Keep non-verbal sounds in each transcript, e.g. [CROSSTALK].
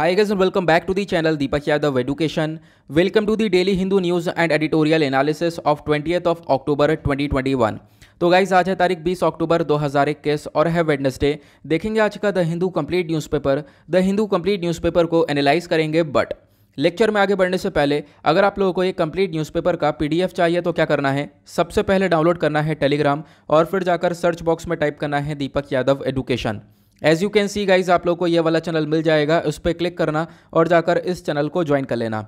Hi guys and welcome back to the channel Deepak Yadav Education. Welcome to the daily Hindu news and editorial analysis of 20th of October 2021. तो guys आज है तारीख 20 अक्टूबर 2021 और है Wednesday देखेंगे आज का the Hindu complete newspaper the Hindu complete newspaper को एनालाइज करेंगे बट लेक्चर में आगे बढ़ने से पहले अगर आप लोगों को एक कंप्लीट न्यूज़पेपर का पीडीएफ चाहिए तो क्या करना है सबसे पहले डाउनलोड करना है टेलीग्राम और फिर जाकर सर्च बॉक्स में टाइप करना है Deepak Yadav education as you can see guys आप लोग को ये वाला चैनल मिल जाएगा उस पर क्लिक करना और जाकर इस चैनल को ज्वाइन कर लेना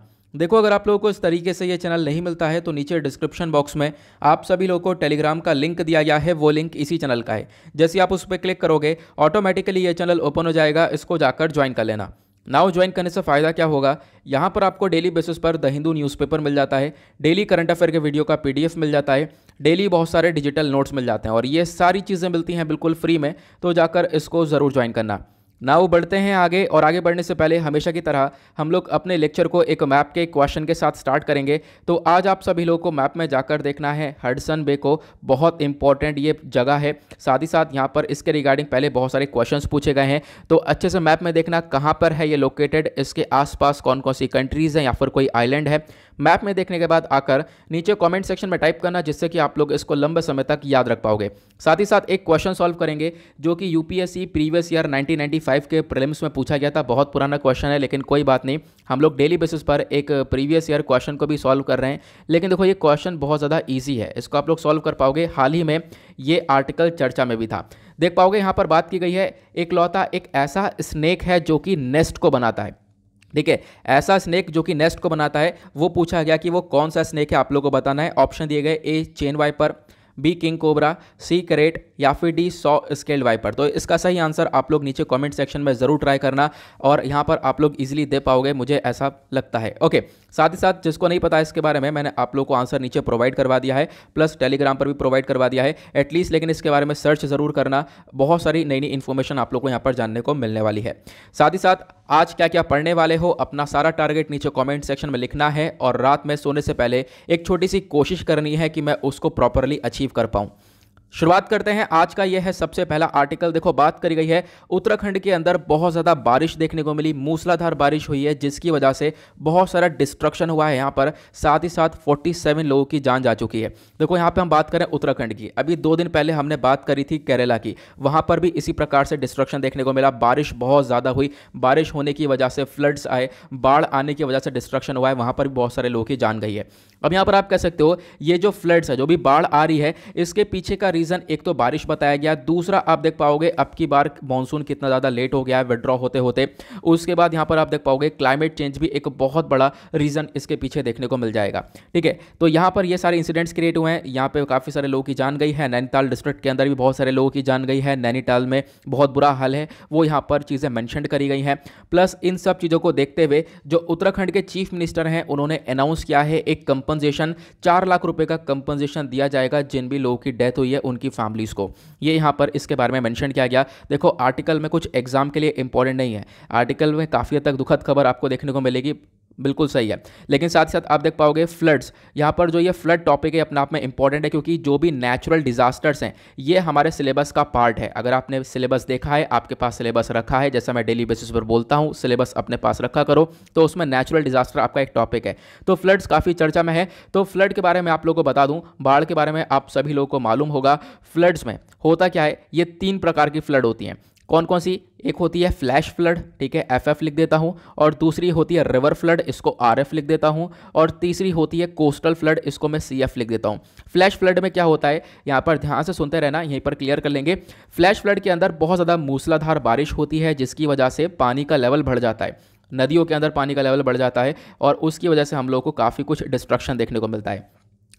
देखो अगर आप लोगों को इस तरीके से ये चैनल नहीं मिलता है तो नीचे डिस्क्रिप्शन बॉक्स में आप सभी लोगों को टेलीग्राम का लिंक दिया गया है वो लिंक इसी चैनल का है जैसे आप उस पर क्लिक करोगे ऑटोमेटिकली ये चैनल ओपन हो जाएगा इसको जाकर ज्वाइन कर लेना नाउ ज्वाइन करने से फ़ायदा क्या होगा यहाँ पर आपको डेली बेसिस पर द हिंदू न्यूज़पेपर मिल जाता है डेली करंट अफेयर के वीडियो का पीडीएफ मिल जाता है डेली बहुत सारे डिजिटल नोट्स मिल जाते हैं और ये सारी चीज़ें मिलती हैं बिल्कुल फ्री में तो जाकर इसको ज़रूर ज्वाइन करना नाउ बढ़ते हैं आगे और आगे बढ़ने से पहले हमेशा की तरह हम लोग अपने लेक्चर को एक मैप के क्वेश्चन के साथ स्टार्ट करेंगे तो आज आप सभी लोगों को मैप में जाकर देखना है हडसन बे को बहुत इंपॉर्टेंट ये जगह है साथ ही साथ यहाँ पर इसके रिगार्डिंग पहले बहुत सारे क्वेश्चन पूछे गए हैं तो अच्छे से मैप में देखना कहाँ पर है ये लोकेटेड इसके आसपास कौन कौन सी कंट्रीज़ हैं या फिर कोई आइलैंड है मैप में देखने के बाद आकर नीचे कॉमेंट सेक्शन में टाइप करना जिससे कि आप लोग इसको लंबे समय तक याद रख पाओगे साथ ही साथ एक क्वेश्चन सॉल्व करेंगे जो कि यूपीएससी प्रीवियस ईयर 1995 के प्रीलिम्स में पूछा गया था बहुत पुराना क्वेश्चन है लेकिन कोई बात नहीं हम लोग डेली बेसिस पर एक प्रीवियस ईयर क्वेश्चन को भी सॉल्व कर रहे हैं लेकिन देखो ये क्वेश्चन बहुत ज़्यादा ईजी है इसको आप लोग सॉल्व कर पाओगे हाल ही में ये आर्टिकल चर्चा में भी था देख पाओगे यहाँ पर बात की गई है एक लौता एक ऐसा स्नेक है जो कि नेस्ट को बनाता है ठीक है ऐसा स्नेक जो कि नेस्ट को बनाता है वो पूछा गया कि वो कौन सा स्नेक है आप लोगों को बताना है ऑप्शन दिए गए A chain viper B king cobra C krait या फिर डी सौ स्केल्ड वाइपर तो इसका सही आंसर आप लोग नीचे कमेंट सेक्शन में ज़रूर ट्राई करना और यहाँ पर आप लोग इजीली दे पाओगे मुझे ऐसा लगता है ओके साथ ही साथ जिसको नहीं पता है इसके बारे में मैंने आप लोग को आंसर नीचे प्रोवाइड करवा दिया है प्लस टेलीग्राम पर भी प्रोवाइड करवा दिया है एटलीस्ट लेकिन इसके बारे में सर्च ज़रूर करना बहुत सारी नई नई इन्फॉर्मेशन आप लोग को यहाँ पर जानने को मिलने वाली है साथ ही साथ आज क्या क्या पढ़ने वाले हो अपना सारा टारगेट नीचे कमेंट सेक्शन में लिखना है और रात में सोने से पहले एक छोटी सी कोशिश करनी है कि मैं उसको प्रॉपरली अचीव कर पाऊँ शुरुआत करते हैं आज का यह है सबसे पहला आर्टिकल देखो बात करी गई है उत्तराखंड के अंदर बहुत ज़्यादा बारिश देखने को मिली मूसलाधार बारिश हुई है जिसकी वजह से बहुत सारा डिस्ट्रक्शन हुआ है यहाँ पर साथ ही साथ 47 लोगों की जान जा चुकी है देखो यहाँ पे हम बात करें उत्तराखंड की अभी दो दिन पहले हमने बात करी थी केरला की वहाँ पर भी इसी प्रकार से डिस्ट्रक्शन देखने को मिला बारिश बहुत ज़्यादा हुई बारिश होने की वजह से फ्लड्स आए बाढ़ आने की वजह से डिस्ट्रक्शन हुआ है वहाँ पर भी बहुत सारे लोगों की जान गई है अब यहाँ पर आप कह सकते हो ये जो फ्लड्स है जो भी बाढ़ आ रही है इसके पीछे का रीज़न एक तो बारिश बताया गया दूसरा आप देख पाओगे अब की बार मानसून कितना ज़्यादा लेट हो गया है विड्रॉ होते होते उसके बाद यहाँ पर आप देख पाओगे क्लाइमेट चेंज भी एक बहुत बड़ा रीज़न इसके पीछे देखने को मिल जाएगा ठीक है तो यहाँ पर ये सारे इंसिडेंट्स क्रिएट हुए हैं यहाँ पर काफ़ी सारे लोगों की जान गई है नैनीताल डिस्ट्रिक्ट के अंदर भी बहुत सारे लोगों की जान गई है नैनीताल में बहुत बुरा हाल है वो यहाँ पर चीज़ें मैंशन करी गई हैं प्लस इन सब चीज़ों को देखते हुए जो उत्तराखंड के चीफ मिनिस्टर हैं उन्होंने अनाउंस किया है एक कंपनी कंपनसेशन चार लाख रुपए का कंपनसेशन दिया जाएगा जिन भी लोगों की डेथ हुई है उनकी फैमिलीज़ को ये यहाँ पर इसके बारे में मैंशन किया गया देखो आर्टिकल में कुछ एग्जाम के लिए इंपॉर्टेंट नहीं है आर्टिकल में काफ़ी हद तक दुखद खबर आपको देखने को मिलेगी बिल्कुल सही है लेकिन साथ ही साथ आप देख पाओगे फ्लड्स यहाँ पर जो ये फ्लड टॉपिक है अपने आप में इंपॉर्टेंट है क्योंकि जो भी नेचुरल डिजास्टर्स हैं ये हमारे सिलेबस का पार्ट है अगर आपने सिलेबस देखा है आपके पास सिलेबस रखा है जैसा मैं डेली बेसिस पर बोलता हूँ सिलेबस अपने पास रखा करो तो उसमें नेचुरल डिजास्टर आपका एक टॉपिक है तो फ्लड्स काफ़ी चर्चा में है तो फ्लड के बारे में आप लोग को बता दूँ बाढ़ के बारे में आप सभी लोगों को मालूम होगा फ्लड्स में होता क्या है ये तीन प्रकार की फ्लड होती हैं कौन कौन सी एक होती है फ्लैश फ्लड ठीक है एफ लिख देता हूँ और दूसरी होती है रिवर फ्लड इसको आर लिख देता हूँ और तीसरी होती है कोस्टल फ्लड इसको मैं सी लिख देता हूँ फ्लैश फ्लड में क्या होता है यहाँ पर ध्यान से सुनते रहना यहीं पर क्लियर कर लेंगे फ्लैश फ्लड के अंदर बहुत ज़्यादा मूसलाधार बारिश होती है जिसकी वजह से पानी का लेवल बढ़ जाता है नदियों के अंदर पानी का लेवल बढ़ जाता है और उसकी वजह से हम लोग को काफ़ी कुछ डिस्ट्रक्शन देखने को मिलता है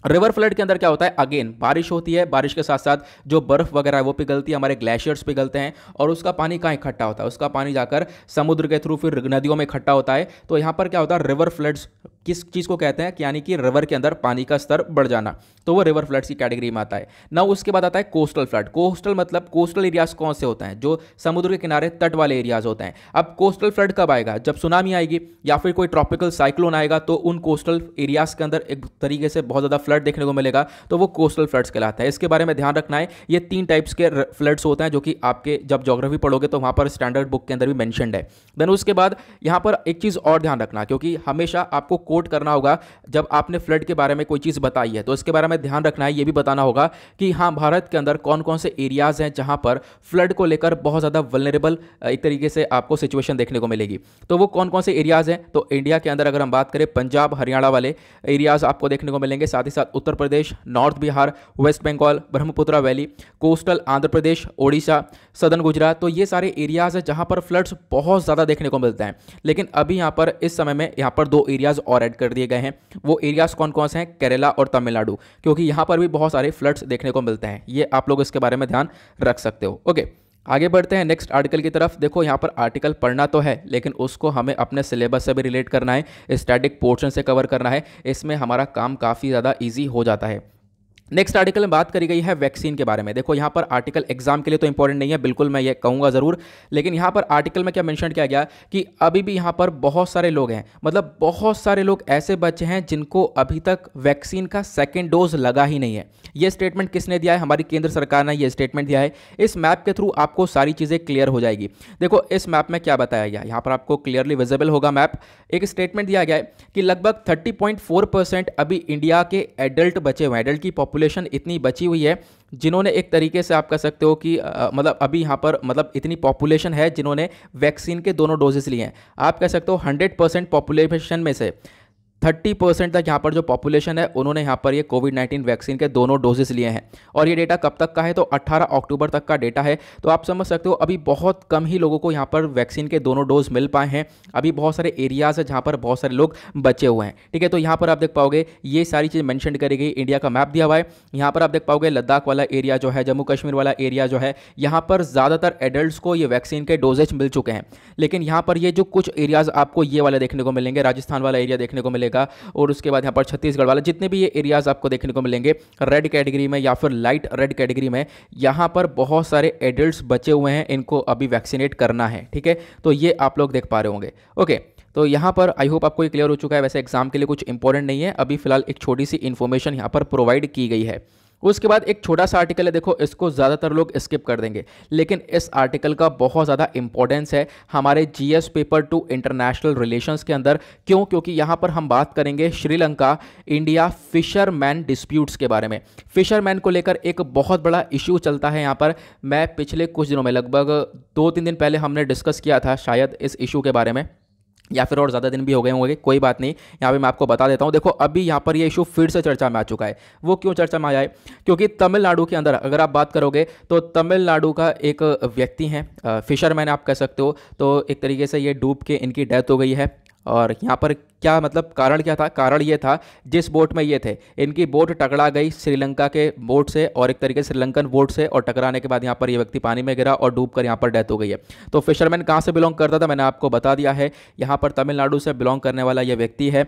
रिवर फ्लड के अंदर क्या होता है अगेन बारिश होती है बारिश के साथ साथ जो बर्फ़ वगैरह है वो पिघलती है हमारे ग्लेशियर्स पिघलते हैं और उसका पानी कहाँ इकट्ठा होता है उसका पानी जाकर समुद्र के थ्रू फिर नदियों में इकट्ठा होता है तो यहाँ पर क्या होता है रिवर फ्लड्स किस चीज़ को कहते हैं कि यानी कि रिवर के अंदर पानी का स्तर बढ़ जाना तो वो रिवर फ्लड्स की कैटेगरी में आता है ना उसके बाद आता है कोस्टल फ्लड कोस्टल मतलब कोस्टल एरियाज कौन से होते हैं जो समुद्र के किनारे तट वाले एरियाज होते हैं अब कोस्टल फ्लड कब आएगा जब सुनामी आएगी या फिर कोई ट्रॉपिकल साइक्लोन आएगा तो उन कोस्टल एरियाज के अंदर एक तरीके से बहुत ज़्यादा फ्लड देखने को मिलेगा तो वो कोस्टल फ्लड्स कहलाते हैं इसके बारे में ध्यान रखना है ये तीन टाइप्स के फ्लड्स होते हैं जो कि आपके जब जोग्राफी पढ़ोगे तो वहाँ पर स्टैंडर्ड बुक के अंदर भी मैंशनड है देन उसके बाद यहाँ पर एक चीज़ और ध्यान रखना क्योंकि हमेशा आपको कोट करना होगा जब आपने फ्लड के बारे में कोई चीज़ बताई है तो इसके बारे में ध्यान रखना है ये भी बताना होगा कि हाँ भारत के अंदर कौन कौन से एरियाज़ हैं जहाँ पर फ्लड को लेकर बहुत ज़्यादा वलनरेबल एक तरीके से आपको सिचुएशन देखने को मिलेगी तो वो कौन कौन से एरियाज़ हैं तो इंडिया के अंदर अगर हम बात करें पंजाब हरियाणा वाले एरियाज़ आपको देखने को मिलेंगे साथ ही साथ साथ Uttar Pradesh north Bihar West Bengal Brahmaputra valley coastal Andhra Pradesh Odisha सदन गुजरात तो ये सारे एरियाज़ हैं जहाँ पर फ्लड्स बहुत ज़्यादा देखने को मिलते हैं लेकिन अभी यहाँ पर इस समय में यहाँ पर दो एरियाज़ और ऐड कर दिए गए हैं वो एरियाज़ कौन कौन से हैं केरला और तमिलनाडु क्योंकि यहाँ पर भी बहुत सारे फ्लड्स देखने को मिलते हैं ये आप लोग इसके बारे में ध्यान रख सकते हो ओके आगे बढ़ते हैं नेक्स्ट आर्टिकल की तरफ देखो यहाँ पर आर्टिकल पढ़ना तो है लेकिन उसको हमें अपने सिलेबस से भी रिलेट करना है स्टैटिक पोर्शन से कवर करना है इसमें हमारा काम काफ़ी ज़्यादा ईजी हो जाता है नेक्स्ट आर्टिकल में बात करी गई है वैक्सीन के बारे में देखो यहाँ पर आर्टिकल एग्जाम के लिए तो इंपॉर्टेंट नहीं है बिल्कुल मैं ये कहूँगा ज़रूर लेकिन यहाँ पर आर्टिकल में क्या मेंशन किया गया कि अभी भी यहाँ पर बहुत सारे लोग हैं मतलब बहुत सारे लोग ऐसे बच्चे हैं जिनको अभी तक वैक्सीन का सेकेंड डोज लगा ही नहीं है ये स्टेटमेंट किसने दिया है हमारी केंद्र सरकार ने यह स्टेटमेंट दिया है इस मैप के थ्रू आपको सारी चीज़ें क्लियर हो जाएगी देखो इस मैप में क्या बताया गया यहाँ पर आपको क्लियरली विजिबल होगा मैप एक स्टेटमेंट दिया गया है कि लगभग थर्टी अभी इंडिया के एडल्ट बचे हुए एडल्ट की पॉपुलेशन इतनी बची हुई है जिन्होंने एक तरीके से आप कह सकते हो कि आ, मतलब अभी यहाँ पर मतलब इतनी पॉपुलेशन है जिन्होंने वैक्सीन के दोनों डोजेस लिए हैं आप कह सकते हो हंड्रेड परसेंट पॉपुलेशन में से थर्टी परसेंट तक यहाँ पर जो पॉपुलेशन है उन्होंने यहाँ पर ये कोविड नाइन्टीन वैक्सीन के दोनों डोजेस लिए हैं और ये डेटा कब तक का है तो 18 अक्टूबर तक का डेटा है तो आप समझ सकते हो अभी बहुत कम ही लोगों को यहाँ पर वैक्सीन के दोनों डोज मिल पाए हैं अभी बहुत सारे एरियाज़ हैं जहाँ पर बहुत सारे लोग बचे हुए हैं ठीक है तो यहाँ पर आप देख पाओगे ये सारी चीज़ मैंशन करी गई इंडिया का मैप दिया हुआ है यहाँ पर आप देख पाओगे लद्दाख वाला एरिया जो है जम्मू कश्मीर वाला एरिया जो है यहाँ पर ज़्यादातर एडल्ट को ये वैक्सीन के डोजेज मिल चुके हैं लेकिन यहाँ पर ये जो कुछ एरियाज़ आपको ये वाला देखने को मिलेंगे राजस्थान वाला एरिया देखने को मिलेगा मिलेगा और उसके बाद यहाँ पर छत्तीसगढ़ वाला जितने भी ये एरियाज़ आपको देखने को मिलेंगे रेड कैटेगरी में या फिर लाइट रेड कैटेगरी में यहाँ पर बहुत सारे एडल्ट बचे हुए हैं इनको अभी वैक्सीनेट करना है ठीक है तो ये आप लोग देख पा रहे होंगे ओके तो यहाँ पर आई होप आपको ये क्लियर हो चुका है वैसे एग्जाम के लिए कुछ इंपॉर्टेंट नहीं है अभी फिलहाल एक छोटी सी इन्फॉर्मेशन यहाँ पर प्रोवाइड की गई है उसके बाद एक छोटा सा आर्टिकल है देखो इसको ज़्यादातर लोग स्किप कर देंगे लेकिन इस आर्टिकल का बहुत ज़्यादा इंपॉर्टेंस है हमारे GS paper two international relations के अंदर क्यों क्योंकि यहाँ पर हम बात करेंगे श्रीलंका इंडिया फिशरमैन डिस्प्यूट्स के बारे में फिशरमैन को लेकर एक बहुत बड़ा इशू चलता है यहाँ पर मैं पिछले कुछ दिनों में लगभग दो तीन दिन पहले हमने डिस्कस किया था शायद इस इशू के बारे में या फिर और ज़्यादा दिन भी हो गए होंगे कोई बात नहीं यहाँ पे मैं आपको बता देता हूँ देखो अभी यहाँ पर ये इशू फिर से चर्चा में आ चुका है वो क्यों चर्चा में आया है क्योंकि तमिलनाडु के अंदर अगर आप बात करोगे तो तमिलनाडु का एक व्यक्ति हैं फिशरमैन आप कह सकते हो तो एक तरीके से ये डूब के इनकी डेथ हो गई है और यहाँ पर क्या मतलब कारण क्या था कारण ये था जिस बोट में ये थे इनकी बोट टकरा गई श्रीलंका के बोट से और एक तरीके से श्रीलंकन बोट से और टकराने के बाद यहाँ पर ये व्यक्ति पानी में गिरा और डूब कर यहाँ पर डेथ हो गई है तो फिशरमैन कहाँ से बिलोंग करता था मैंने आपको बता दिया है यहाँ पर तमिलनाडु से बिलोंग करने वाला ये व्यक्ति है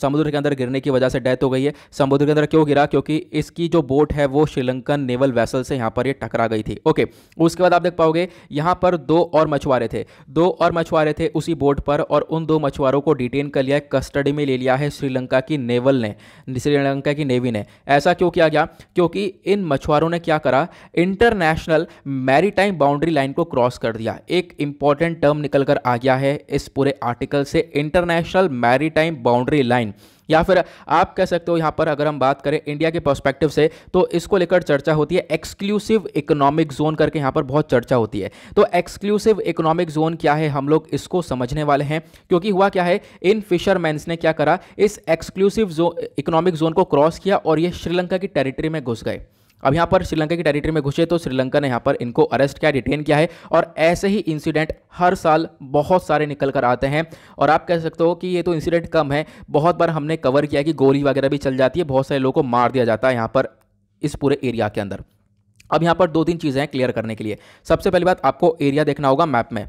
समुद्र के अंदर गिरने की वजह से डेथ हो गई है समुद्र के अंदर क्यों गिरा क्योंकि इसकी जो बोट है वो श्रीलंकन नेवल वैसल से यहाँ पर ये टकरा गई थी ओके उसके बाद आप देख पाओगे यहाँ पर दो और मछुआरे थे दो और मछुआरे थे उसी बोट पर और उन दो मछुआरों को डिटेन कर लिया है कस्टडी में ले लिया है श्रीलंका की नेवल ने श्रीलंका की नेवी ने ऐसा क्यों किया गया क्योंकि इन मछुआरों ने क्या करा इंटरनेशनल मैरीटाइम बाउंड्री लाइन को क्रॉस कर दिया एक इंपॉर्टेंट टर्म निकल कर आ गया है इस पूरे आर्टिकल से इंटरनेशनल मैरीटाइम बाउंड्री लाइन या फिर आप कह सकते हो यहाँ पर अगर हम बात करें इंडिया के पर्सपेक्टिव से तो इसको लेकर चर्चा होती है एक्सक्लूसिव इकोनॉमिक जोन करके यहाँ पर बहुत चर्चा होती है तो एक्सक्लूसिव इकोनॉमिक जोन क्या है हम लोग इसको समझने वाले हैं क्योंकि हुआ क्या है इन फिशरमैन्स ने क्या करा इस एक्सक्लूसिव जो इकोनॉमिक जोन को क्रॉस किया और ये श्रीलंका की टेरिटरी में घुस गए अब यहाँ पर श्रीलंका की टेरिटरी में घुसे तो श्रीलंका ने यहाँ पर इनको अरेस्ट किया डिटेन किया है और ऐसे ही इंसिडेंट हर साल बहुत सारे निकल कर आते हैं और आप कह सकते हो कि ये तो इंसिडेंट कम है बहुत बार हमने कवर किया कि गोली वगैरह भी चल जाती है बहुत सारे लोगों को मार दिया जाता है यहाँ पर इस पूरे एरिया के अंदर अब यहाँ पर दो तीन चीज़ें हैं क्लियर करने के लिए सबसे पहली बात आपको एरिया देखना होगा मैप में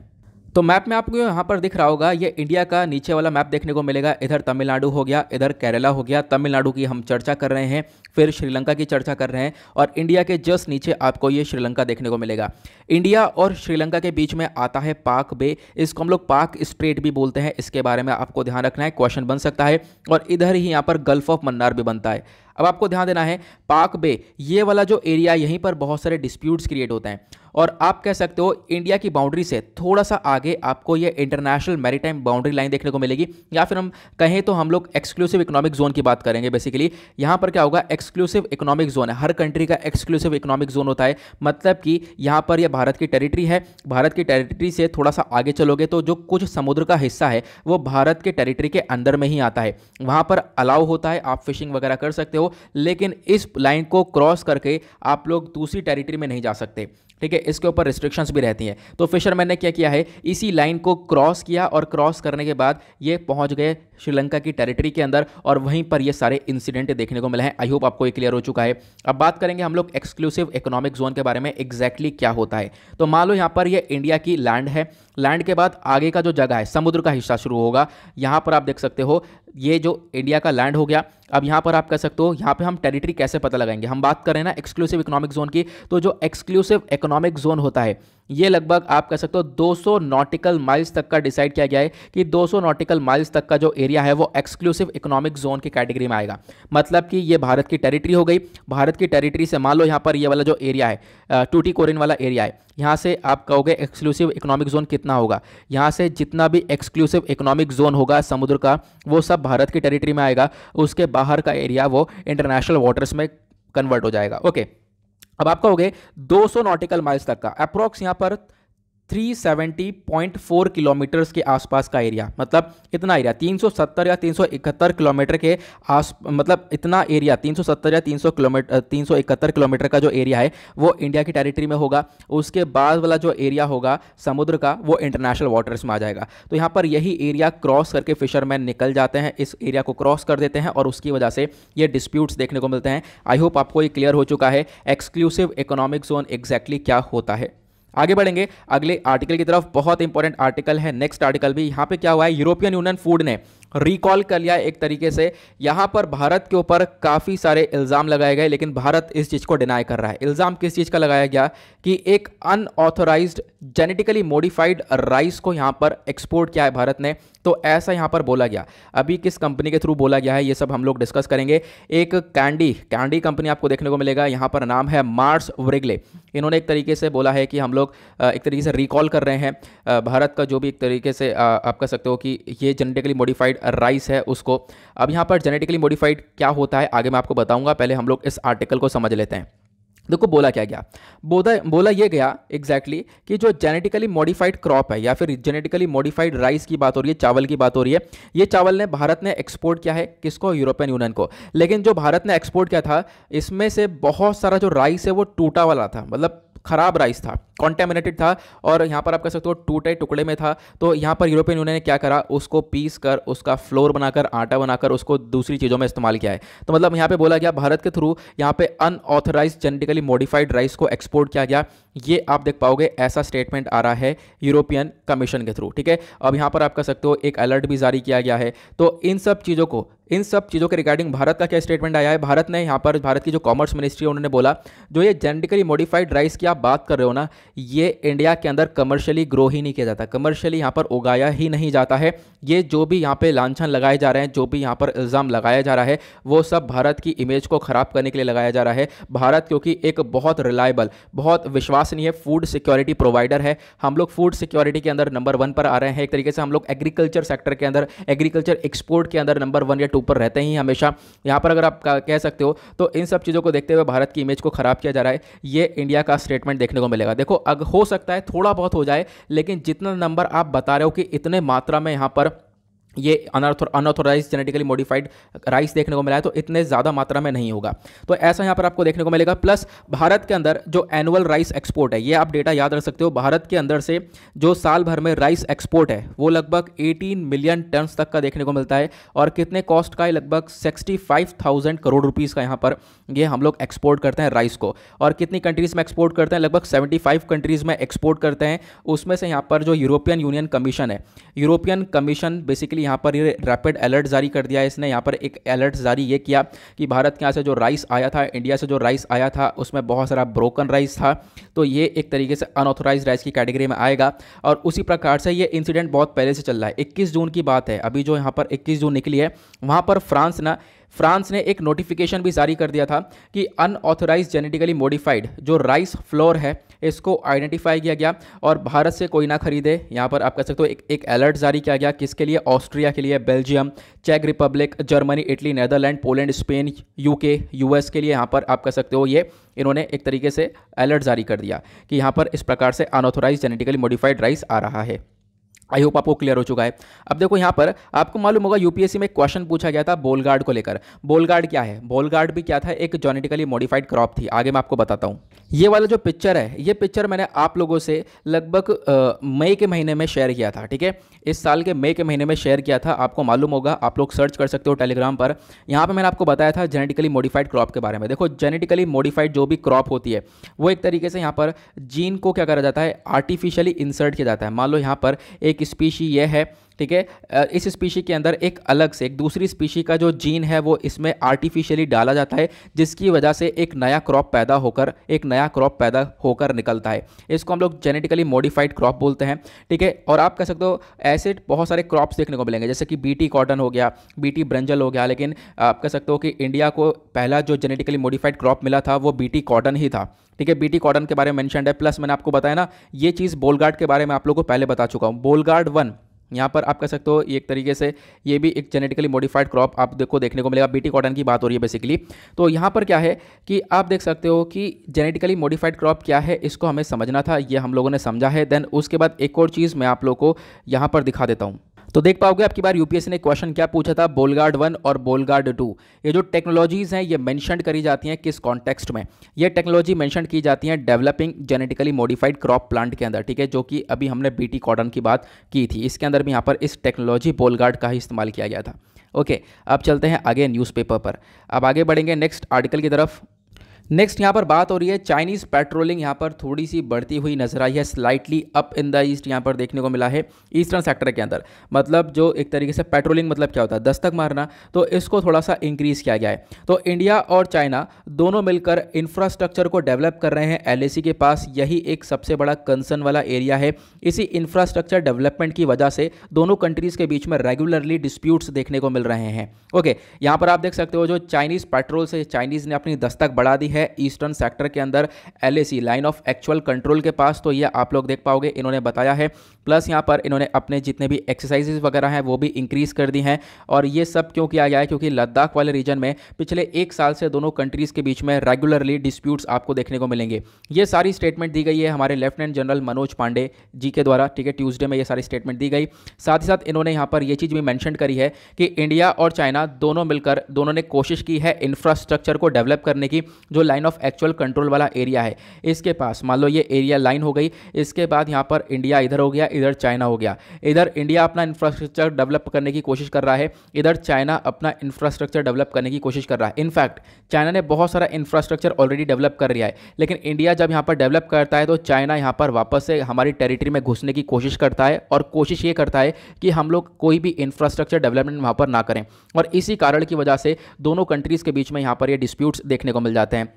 तो मैप में आपको यहाँ पर दिख रहा होगा ये इंडिया का नीचे वाला मैप देखने को मिलेगा इधर तमिलनाडु हो गया इधर केरला हो गया तमिलनाडु की हम चर्चा कर रहे हैं फिर श्रीलंका की चर्चा कर रहे हैं और इंडिया के जस्ट नीचे आपको ये श्रीलंका देखने को मिलेगा इंडिया और श्रीलंका के बीच में आता है पाक बे इसको हम लोग पाक स्ट्रेट भी बोलते हैं इसके बारे में आपको ध्यान रखना है क्वेश्चन बन सकता है और इधर ही यहाँ पर गल्फ ऑफ मन्नार भी बनता है अब आपको ध्यान देना है पाक बे ये वाला जो एरिया यहीं पर बहुत सारे डिस्प्यूट्स क्रिएट होते हैं और आप कह सकते हो इंडिया की बाउंड्री से थोड़ा सा आगे आपको ये इंटरनेशनल मैरीटाइम बाउंड्री लाइन देखने को मिलेगी या फिर हम कहें तो हम लोग एक्सक्लूसिव इकोनॉमिक जोन की बात करेंगे बेसिकली यहाँ पर क्या होगा एक्सक्लूसिव इकोनॉमिक जोन है हर कंट्री का एक्सक्लूसिव इकोनॉमिक जोन होता है मतलब कि यहाँ पर यह भारत की टेरिटरी है भारत की टेरिटरी से थोड़ा सा आगे चलोगे तो जो कुछ समुद्र का हिस्सा है वो भारत के टेरिटरी के अंदर में ही आता है वहाँ पर अलाउ होता है आप फिशिंग वगैरह कर सकते हो लेकिन इस लाइन को क्रॉस करके आप लोग दूसरी टेरिटरी में नहीं जा सकते ठीक है इसके ऊपर रिस्ट्रिक्शंस भी रहती हैं तो फिशरमैन ने क्या किया है इसी लाइन को क्रॉस किया और क्रॉस करने के बाद ये पहुंच गए श्रीलंका की टेरिटरी के अंदर और वहीं पर ये सारे इंसिडेंट देखने को मिले हैं आई होप आपको ये क्लियर हो चुका है अब बात करेंगे हम लोग एक्सक्लूसिव इकोनॉमिक जोन के बारे में एग्जैक्टली exactly क्या होता है तो मान लो यहाँ पर ये इंडिया की लैंड है लैंड के बाद आगे का जो जगह है समुद्र का हिस्सा शुरू होगा यहाँ पर आप देख सकते हो ये जो इंडिया का लैंड हो गया अब यहाँ पर आप कह सकते हो यहाँ पर हम टेरिटरी कैसे पता लगाएंगे हम बात करें ना एक्सक्लूसिव इकोनॉमिक जोन की तो जो एक्सक्लूसिव इकोनॉमिक जोन होता है ये लगभग आप कह सकते हो 200 नॉटिकल माइल्स तक का डिसाइड किया गया है कि 200 नॉटिकल माइल्स तक का जो एरिया है वो एक्सक्लूसिव इकोनॉमिक जोन की कैटेगरी में आएगा मतलब कि ये भारत की टेरिटरी हो गई भारत की टेरिटरी से मान लो यहाँ पर ये वाला जो एरिया है टूटी कोरिन वाला एरिया है यहाँ से आप कहोगे एक्सक्लूसिव इकोनॉमिक जोन कितना होगा यहाँ से जितना भी एक्सक्लूसिव इकोनॉमिक जोन होगा समुद्र का वो सब भारत की टेरिटरी में आएगा उसके बाहर का एरिया वो इंटरनेशनल वाटर्स में कन्वर्ट हो जाएगा ओके okay. अब आप कहोगे 200 नॉटिकल माइल्स तक का अप्रोक्स यहां पर 370.4 किलोमीटर्स के आसपास का एरिया मतलब इतना एरिया 370 या 371 किलोमीटर के आस मतलब इतना एरिया 370 या 300 किलोमीटर 371 किलोमीटर का जो एरिया है वो इंडिया की टेरिटरी में होगा उसके बाद वाला जो एरिया होगा समुद्र का वो इंटरनेशनल वाटर्स में आ जाएगा तो यहाँ पर यही एरिया क्रॉस करके फिशरमैन निकल जाते हैं इस एरिया को क्रॉस कर देते हैं और उसकी वजह से ये डिस्प्यूट्स देखने को मिलते हैं आई होप आपको ये क्लियर हो चुका है एक्सक्लूसिव इकोनॉमिक जोन एग्जैक्टली क्या होता है आगे बढ़ेंगे अगले आर्टिकल की तरफ बहुत इंपॉर्टेंट आर्टिकल है नेक्स्ट आर्टिकल भी यहां पे क्या हुआ है यूरोपियन यूनियन फूड ने रिकॉल कर लिया एक तरीके से यहाँ पर भारत के ऊपर काफ़ी सारे इल्ज़ाम लगाए गए लेकिन भारत इस चीज़ को डिनाई कर रहा है इल्ज़ाम किस चीज़ का लगाया गया कि एक अनऑथोराइज जेनेटिकली मोडिफाइड राइस को यहाँ पर एक्सपोर्ट किया है भारत ने तो ऐसा यहाँ पर बोला गया अभी किस कंपनी के थ्रू बोला गया है ये सब हम लोग डिस्कस करेंगे एक कैंडी कैंडी कंपनी आपको देखने को मिलेगा यहाँ पर नाम है मार्स व्रिगले इन्होंने एक तरीके से बोला है कि हम लोग एक तरीके से रिकॉल कर रहे हैं भारत का जो भी एक तरीके से आप कह सकते हो कि ये जेनेटिकली मोडिफाइड मॉडिफाइड राइस है उसको अब यहाँ पर जेनेटिकली मॉडिफाइड क्या होता है आगे मैं आपको बताऊंगा पहले हम लोग इस आर्टिकल को समझ लेते हैं देखो बोला क्या गया बोला बोला ये गया एग्जैक्टली exactly कि जो जेनेटिकली मॉडिफाइड क्रॉप है या फिर जेनेटिकली मॉडिफाइड राइस की बात हो रही है चावल की बात हो रही है ये चावल ने भारत ने एक्सपोर्ट किया है किसको यूरोपियन यूनियन को लेकिन जो भारत ने एक्सपोर्ट किया था इसमें से बहुत सारा जो राइस है वो टूटा वाला था मतलब खराब राइस था कॉन्टेमिनेटेड था और यहाँ पर आप कह सकते हो टूटे टुकड़े में था तो यहाँ पर यूरोपियन यूनियन ने क्या करा उसको पीस कर उसका फ्लोर बनाकर आटा बनाकर उसको दूसरी चीज़ों में इस्तेमाल किया है तो मतलब यहाँ पे बोला गया भारत के थ्रू यहाँ पे अनऑथराइज जेनेटिकली मॉडिफाइड राइस को एक्सपोर्ट किया गया ये आप देख पाओगे ऐसा स्टेटमेंट आ रहा है यूरोपियन कमीशन के थ्रू ठीक है अब यहाँ पर आप कह सकते हो एक अलर्ट भी जारी किया गया है तो इन सब चीज़ों को इन सब चीज़ों के रिगार्डिंग भारत का क्या स्टेटमेंट आया है भारत ने यहाँ पर भारत की जो कॉमर्स मिनिस्ट्री है उन्होंने बोला जो ये जेनेटिकली मॉडिफाइड राइस की आप बात कर रहे हो ना ये इंडिया के अंदर कमर्शियली ग्रो ही नहीं किया जाता कमर्शियली यहाँ पर उगाया ही नहीं जाता है ये जो भी यहाँ पर लाछन लगाए जा रहे हैं जो भी यहाँ पर इल्ज़ाम लगाया जा रहा है वो सब भारत की इमेज को ख़राब करने के लिए लगाया जा रहा है भारत क्योंकि एक बहुत रिलायबल बहुत विश्वसनीय फूड सिक्योरिटी प्रोवाइडर है हम लोग फूड सिक्योरिटी के अंदर नंबर वन पर आ रहे हैं एक तरीके से हम लोग एग्रीकल्चर सेक्टर के अंदर एग्रीकल्चर एक्सपोर्ट के अंदर नंबर वन या टू ऊपर रहते ही हमेशा यहाँ पर अगर आप कह सकते हो तो इन सब चीज़ों को देखते हुए भारत की इमेज को ख़राब किया जा रहा है ये इंडिया का स्टेटमेंट देखने को मिलेगा देखो अगर हो सकता है थोड़ा बहुत हो जाए लेकिन जितना नंबर आप बता रहे हो कि इतने मात्रा में यहाँ पर ये अनऑथोराइज जेनेटिकली मॉडिफाइड राइस देखने को मिला है तो इतने ज़्यादा मात्रा में नहीं होगा तो ऐसा यहाँ पर आपको देखने को मिलेगा प्लस भारत के अंदर जो एनुअल राइस एक्सपोर्ट है ये आप डेटा याद रख सकते हो भारत के अंदर से जो साल भर में राइस एक्सपोर्ट है वो लगभग 18 मिलियन टनस तक का देखने को मिलता है और कितने कॉस्ट का है लगभग सिक्सटी करोड़ रुपीज़ का यहाँ पर ये हम लोग एक्सपोर्ट करते हैं राइस को और कितनी कंट्रीज़ में एक्सपोर्ट करते हैं लगभग सेवेंटी कंट्रीज़ में एक्सपोर्ट करते हैं उसमें से यहाँ पर जो यूरोपियन यूनियन कमीशन है यूरोपियन कमीशन बेसिकली यहाँ पर रैपिड अलर्ट जारी कर दिया है इसने यहाँ पर एक अलर्ट जारी ये किया कि भारत के यहाँ से जो राइस आया था इंडिया से जो राइस आया था उसमें बहुत सारा ब्रोकन राइस था तो ये एक तरीके से अनऑथोराइज राइस की कैटेगरी में आएगा और उसी प्रकार से ये इंसिडेंट बहुत पहले से चल रहा है इक्कीस जून की बात है अभी जो यहाँ पर इक्कीस जून निकली है वहाँ पर फ्रांस ना फ्रांस ने एक नोटिफिकेशन भी जारी कर दिया था कि अनऑथोराइज जेनेटिकली मॉडिफाइड जो राइस फ्लोर है इसको आइडेंटिफाई किया गया और भारत से कोई ना खरीदे यहाँ पर आप कह सकते हो एक एक अलर्ट जारी किया गया किसके लिए ऑस्ट्रिया के लिए बेल्जियम चेक Republic Germany Italy Netherland Poland Spain UK US के लिए यहाँ पर आप कह सकते हो ये इन्होंने एक तरीके से अलर्ट जारी कर दिया कि यहाँ पर इस प्रकार से अनऑथोराइज जेनेटिकली मॉडिफाइड राइस आ रहा है आई होप आपको क्लियर हो चुका है अब देखो यहाँ पर आपको मालूम होगा यूपीएससी में क्वेश्चन पूछा गया था बोलगार्ड को लेकर बोलगार्ड क्या है बोलगार्ड भी क्या था एक जेनेटिकली मॉडिफाइड क्रॉप थी आगे मैं आपको बताता हूँ ये वाला जो पिक्चर है ये पिक्चर मैंने आप लोगों से लगभग मई के महीने में शेयर किया था ठीक है इस साल के मई के महीने में शेयर किया था आपको मालूम होगा आप लोग सर्च कर सकते हो टेलीग्राम पर यहाँ पे मैंने आपको बताया था जेनेटिकली मॉडिफाइड क्रॉप के बारे में देखो जेनेटिकली मॉडिफाइड जो भी क्रॉप होती है वो एक तरीके से यहाँ पर जीन को क्या करा जाता है आर्टिफिशियली इंसर्ट किया जाता है मान लो यहाँ पर एक स्पीशी ये है ठीक है इस स्पीशी के अंदर एक अलग से एक दूसरी स्पीशी का जो जीन है वो इसमें आर्टिफिशियली डाला जाता है जिसकी वजह से एक नया क्रॉप पैदा होकर एक नया क्रॉप पैदा होकर निकलता है इसको हम लोग जेनेटिकली मॉडिफाइड क्रॉप बोलते हैं ठीक है और आप कह सकते हो ऐसे बहुत सारे क्रॉप्स देखने को मिलेंगे जैसे कि बी कॉटन हो गया बी ब्रंजल हो गया लेकिन आप कह सकते हो कि इंडिया को पहला जो जेनेटिकली मॉडिफाइड क्रॉप मिला था वो बी कॉटन ही था ठीक है बीटी कॉटन के बारे में मैंशन है प्लस मैंने आपको बताया ना ये चीज़ बोलगार्ड के बारे में आप लोग को पहले बता चुका हूँ बोलगार्ड वन यहाँ पर आप कह सकते हो एक तरीके से ये भी एक जेनेटिकली मॉडिफाइड क्रॉप आप देखो देखने को मिलेगा बीटी कॉटन की बात हो रही है बेसिकली तो यहाँ पर क्या है कि आप देख सकते हो कि जेनेटिकली मॉडिफाइड क्रॉप क्या है इसको हमें समझना था ये हम लोगों ने समझा है देन उसके बाद एक और चीज़ मैं आप लोग को यहाँ पर दिखा देता हूँ तो देख पाओगे आपकी बार यूपीएससी ने क्वेश्चन क्या पूछा था बोलगार्ड वन और बोलगार्ड टू ये जो टेक्नोलॉजीज़ हैं ये मैंशनड करी जाती हैं किस कॉन्टेक्स्ट में ये टेक्नोलॉजी मैंशन की जाती है developing genetically modified crop plant के अंदर ठीक है जो कि अभी हमने बीटी कॉटन की बात की थी इसके अंदर भी यहाँ पर इस टेक्नोलॉजी बोलगार्ड का ही इस्तेमाल किया गया था ओके अब चलते हैं आगे न्यूज़पेपर पर अब आगे बढ़ेंगे नेक्स्ट आर्टिकल की तरफ नेक्स्ट यहाँ पर बात हो रही है चाइनीज़ पेट्रोलिंग यहाँ पर थोड़ी सी बढ़ती हुई नजर आई है slightly up in the east यहाँ पर देखने को मिला है ईस्टर्न सेक्टर के अंदर मतलब जो एक तरीके से पेट्रोलिंग मतलब क्या होता है दस्तक मारना तो इसको थोड़ा सा इंक्रीज़ किया गया है तो इंडिया और चाइना दोनों मिलकर इंफ्रास्ट्रक्चर को डेवलप कर रहे हैं एल के पास यही एक सबसे बड़ा कंसर्न वाला एरिया है इसी इंफ्रास्ट्रक्चर डेवलपमेंट की वजह से दोनों कंट्रीज़ के बीच में रेगुलरली डिस्प्यूट्स देखने को मिल रहे हैं ओके यहाँ पर आप देख सकते हो जो चाइनीज़ पेट्रोल से चाइनीज़ ने अपनी दस्तक बढ़ा दी है है ईस्टर्न सेक्टर के अंदर L line of actual control के पास तो ये आप लोग देख पाओगे इन्होंने बताया है प्लस यहाँ पर इन्होंने अपने जितने भी एक्सरसाइजेज वगैरह हैं वो भी इंक्रीज़ कर दी हैं और ये सब क्यों किया गया है क्योंकि लद्दाख वाले रीजन में पिछले एक साल से दोनों कंट्रीज़ के बीच में रेगुलरली डिस्प्यूट्स आपको देखने को मिलेंगे ये सारी स्टेटमेंट दी गई है हमारे लेफ्टिनेंट जनरल मनोज पांडे जी के द्वारा ठीक है ट्यूजडे में ये सारी स्टेटमेंट दी गई साथ ही साथ इन्होंने यहाँ पर ये चीज़ भी मैंशन करी है कि इंडिया और चाइना दोनों मिलकर दोनों ने कोशिश की है इंफ्रास्ट्रक्चर को डेवलप करने की जो लाइन ऑफ एक्चुअल कंट्रोल वाला एरिया है इसके पास मान लो ये एरिया लाइन हो गई इसके बाद यहाँ पर इंडिया इधर हो गया इधर चाइना हो गया इधर इंडिया अपना इंफ्रास्ट्रक्चर डेवलप करने की कोशिश कर रहा है इधर चाइना अपना इंफ्रास्ट्रक्चर डेवलप करने की कोशिश कर रहा है इनफैक्ट चाइना ने बहुत सारा इंफ्रास्ट्रक्चर ऑलरेडी डेवलप कर रहा है लेकिन इंडिया जब यहाँ पर डेवलप करता है तो चाइना यहाँ पर वापस से हमारी टेरिटरी में घुसने की कोशिश करता है और कोशिश ये करता है कि हम लोग कोई भी इंफ्रास्ट्रक्चर डेवलपमेंट वहाँ पर ना करें और इसी कारण की वजह से दोनों कंट्रीज़ के बीच में यहाँ पर ये डिस्प्यूट्स देखने को मिल जाते हैं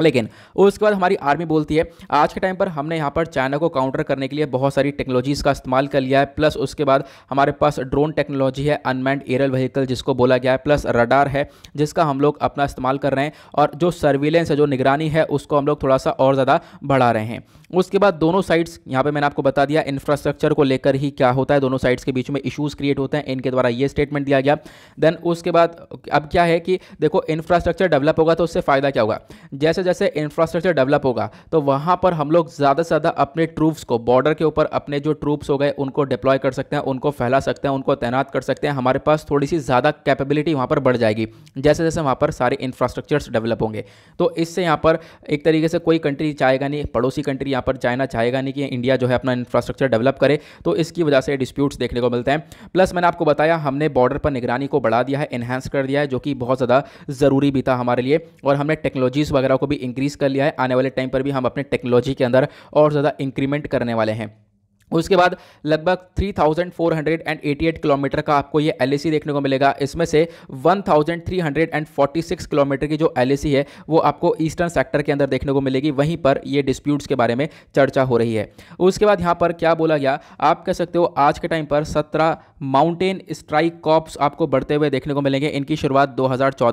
लेकिन उसके बाद हमारी आर्मी बोलती है आज के टाइम पर हमने यहाँ पर चाइना को काउंटर करने के लिए बहुत सारी टेक्नोलॉजीज़ का इस्तेमाल कर लिया है प्लस उसके बाद हमारे पास ड्रोन टेक्नोलॉजी है अनमैंड एयरल व्हीकल जिसको बोला गया है प्लस रडार है जिसका हम लोग अपना इस्तेमाल कर रहे हैं और जो सर्विलेंस है जो निगरानी है उसको हम लोग थोड़ा सा और ज़्यादा बढ़ा रहे हैं उसके बाद दोनों साइड्स यहाँ पे मैंने आपको बता दिया इंफ्रास्ट्रक्चर को लेकर ही क्या होता है दोनों साइड्स के बीच में इश्यूज़ क्रिएट होते हैं इनके द्वारा ये स्टेटमेंट दिया गया देन उसके बाद अब क्या है कि देखो इंफ्रास्ट्रक्चर डेवलप होगा तो उससे फ़ायदा क्या होगा जैसे जैसे इंफ्रास्ट्रक्चर डेवलप होगा तो वहाँ पर हम लोग ज़्यादा से ज़्यादा अपने ट्रूप्स को बॉर्डर के ऊपर अपने जो ट्रूप्स हो गए उनको डिप्लॉय कर सकते हैं उनको फैला सकते हैं उनको तैनात कर सकते हैं हमारे पास थोड़ी सी ज़्यादा कैपेबिलिटी वहाँ पर बढ़ जाएगी जैसे जैसे वहाँ पर सारे इंफ्रास्ट्रक्चर्स डेवलप होंगे तो इससे यहाँ पर एक तरीके से कोई कंट्री चाहेगा नहीं पड़ोसी कंट्री यहाँ यहाँ पर चाइना चाहेगा नहीं कि इंडिया जो है अपना इंफ्रास्ट्रक्चर डेवलप करे तो इसकी वजह से डिस्प्यूट्स देखने को मिलते हैं प्लस मैंने आपको बताया हमने बॉर्डर पर निगरानी को बढ़ा दिया है इन्हेंस कर दिया है जो कि बहुत ज़्यादा ज़रूरी भी था हमारे लिए और हमने टेक्नोलॉजीज़ वगैरह को भी इंक्रीज़ कर लिया है आने वाले टाइम पर भी हम अपने टेक्नोलॉजी के अंदर और ज़्यादा इंक्रीमेंट करने वाले हैं उसके बाद लगभग 3,488 किलोमीटर का आपको ये एल देखने को मिलेगा इसमें से 1,346 किलोमीटर की जो एल है वो आपको ईस्टर्न सेक्टर के अंदर देखने को मिलेगी वहीं पर ये डिस्प्यूट्स के बारे में चर्चा हो रही है उसके बाद यहाँ पर क्या बोला गया आप कह सकते हो आज के टाइम पर 17 माउंटेन स्ट्राइक कॉप्स आपको बढ़ते हुए देखने को मिलेंगे इनकी शुरुआत दो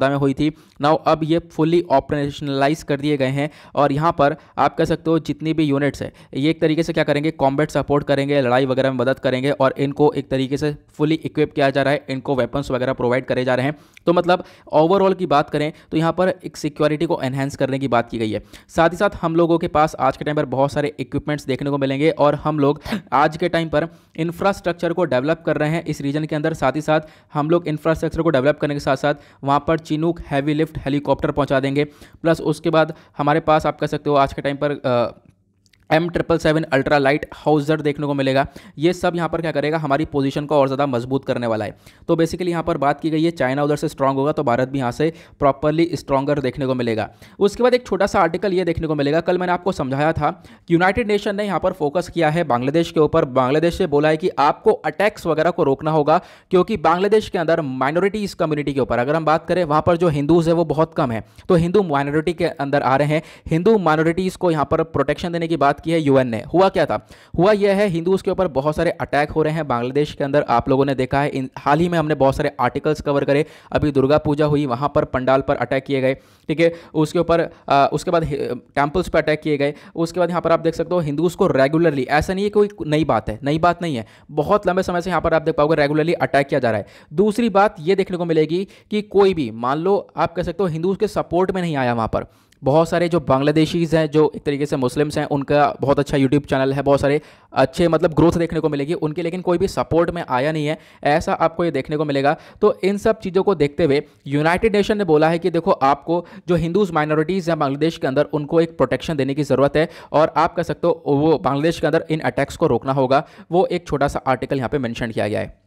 में हुई थी नाव अब ये फुल्ली ऑपरेशनलाइज कर दिए गए हैं और यहाँ पर आप कह सकते हो जितनी भी यूनिट्स है ये एक तरीके से क्या करेंगे कॉम्बेट सपोर्ट करेंगे लड़ाई वगैरह में मदद करेंगे और इनको एक तरीके से फुली इक्विप किया जा रहा है इनको वेपन्स वगैरह प्रोवाइड करे जा रहे हैं तो मतलब ओवरऑल की बात करें तो यहाँ पर एक सिक्योरिटी को एनहेंस करने की बात की गई है साथ ही साथ हम लोगों के पास आज के टाइम पर बहुत सारे इक्विपमेंट्स देखने को मिलेंगे और हम लोग आज के टाइम पर इंफ्रास्ट्रक्चर को डेवलप कर रहे हैं इस रीजन के अंदर साथ ही साथ हम लोग इंफ्रास्ट्रक्चर को डेवलप करने के साथ साथ वहाँ पर चिनूक हैवी लिफ्ट हेलीकॉप्टर पहुँचा देंगे प्लस उसके बाद हमारे पास आप कह सकते हो आज के टाइम पर ah, M triple seven ultra light howitzer देखने को मिलेगा ये सब यहाँ पर क्या करेगा हमारी पोजीशन को और ज़्यादा मजबूत करने वाला है तो बेसिकली यहाँ पर बात की गई है चाइना उधर से स्ट्रांग होगा तो भारत भी यहाँ से प्रॉपरली स्ट्रांगर देखने को मिलेगा उसके बाद एक छोटा सा आर्टिकल ये देखने को मिलेगा कल मैंने आपको समझाया था कि यूनाइटेड नेशन ने यहाँ पर फोकस किया है बांग्लादेश के ऊपर बांग्लादेश से बोला है कि आपको अटैक्स वगैरह को रोकना होगा क्योंकि बांग्लादेश के अंदर माइनॉरिटी इस कम्युनिटी के ऊपर अगर हम बात करें वहाँ पर जो हिंदूज़ है वो बहुत कम है तो हिंदू माइनॉरिटी के अंदर आ रहे हैं हिंदू माइनॉरिटीज़ को यहाँ पर प्रोटेक्शन देने की बात बात की है यूएन ने हुआ क्या था हुआ यह है हिंदूज के ऊपर बहुत सारे अटैक हो रहे हैं बांग्लादेश के अंदर आप लोगों ने देखा है हाल ही में हमने बहुत सारे आर्टिकल्स कवर करे अभी दुर्गा पूजा हुई वहाँ पर पंडाल पर अटैक किए गए ठीक है उसके ऊपर उसके बाद टेम्पल्स पर अटैक किए गए उसके बाद यहाँ पर आप देख सकते हो हिंदूज को रेगुलरली ऐसा नहीं है कोई नई बात है नई बात नहीं है बहुत लंबे समय से यहाँ पर आप देख पाओगे रेगुलरली अटैक किया जा रहा है दूसरी बात ये देखने को मिलेगी कि कोई भी मान लो आप कह सकते हो हिंदूज के सपोर्ट में नहीं आया वहाँ पर बहुत सारे जो बांग्लादेशीज़ हैं जो एक तरीके से मुस्लिम्स हैं उनका बहुत अच्छा यूट्यूब चैनल है बहुत सारे अच्छे मतलब ग्रोथ देखने को मिलेगी उनके लेकिन कोई भी सपोर्ट में आया नहीं है ऐसा आपको ये देखने को मिलेगा तो इन सब चीज़ों को देखते हुए यूनाइटेड नेशन ने बोला है कि देखो आपको जो हिंदूज़ माइनॉरिटीज़ हैं बांग्लादेश के अंदर उनको एक प्रोटेक्शन देने की ज़रूरत है और आप कह सकते हो वो बांग्लादेश के अंदर इन अटैक्स को रोकना होगा वो एक छोटा सा आर्टिकल यहाँ पर मैंशन किया गया है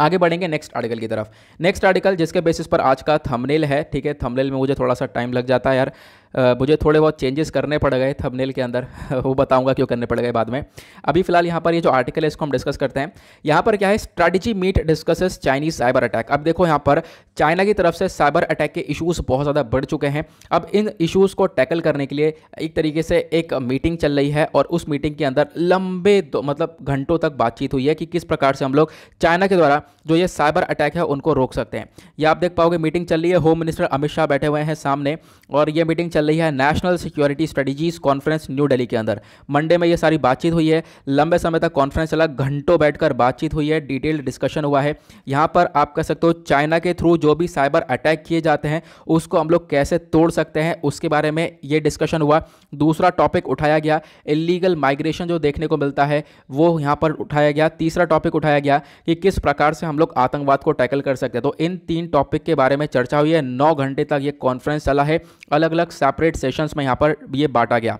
आगे बढ़ेंगे नेक्स्ट आर्टिकल की तरफ नेक्स्ट आर्टिकल जिसके बेसिस पर आज का थंबनेल है ठीक है थंबनेल में मुझे थोड़ा सा टाइम लग जाता है यार मुझे थोड़े बहुत चेंजेस करने पड़ गए थंबनेल के अंदर [LAUGHS] वो बताऊंगा क्यों करने पड़ गए बाद में अभी फिलहाल यहाँ पर ये यह जो आर्टिकल है इसको हम डिस्कस करते हैं यहाँ पर क्या है strategy meet discusses Chinese cyber attack अब देखो यहाँ पर चाइना की तरफ से साइबर अटैक के इशूज़ बहुत ज़्यादा बढ़ चुके हैं अब इन इशूज़ को टैकल करने के लिए एक तरीके से एक मीटिंग चल रही है और उस मीटिंग के अंदर लंबे मतलब घंटों तक बातचीत हुई है कि किस प्रकार से हम लोग चाइना के द्वारा जो ये साइबर अटैक है उनको रोक सकते हैं या आप देख पाओगे मीटिंग चल रही है होम मिनिस्टर अमित शाह बैठे हुए हैं सामने और ये मीटिंग चल चल रही है national security strategies conference New Delhi के अंदर मंडे में ये सारी बातचीत हुई है लंबे समय तक कॉन्फ्रेंस चला घंटों बैठकर बातचीत हुई है डिटेल डिस्कशन हुआ है यहाँ पर आप कह सकते हो चाइना के थ्रू जो भी साइबर अटैक किए जाते हैं उसको हम लोग कैसे तोड़ सकते हैं उसके बारे में ये डिस्कशन हुआ दूसरा टॉपिक उठाया गया इलीगल माइग्रेशन जो देखने को मिलता है वो यहाँ पर उठाया गया तीसरा टॉपिक उठाया गया कि किस प्रकार से हम लोग आतंकवाद को टैकल कर सकते हैं तो इन तीन टॉपिक के बारे में चर्चा हुई है नौ घंटे तक ये कॉन्फ्रेंस चला है अलग अलग सेपरेट सेशंस में यहाँ पर ये बांटा गया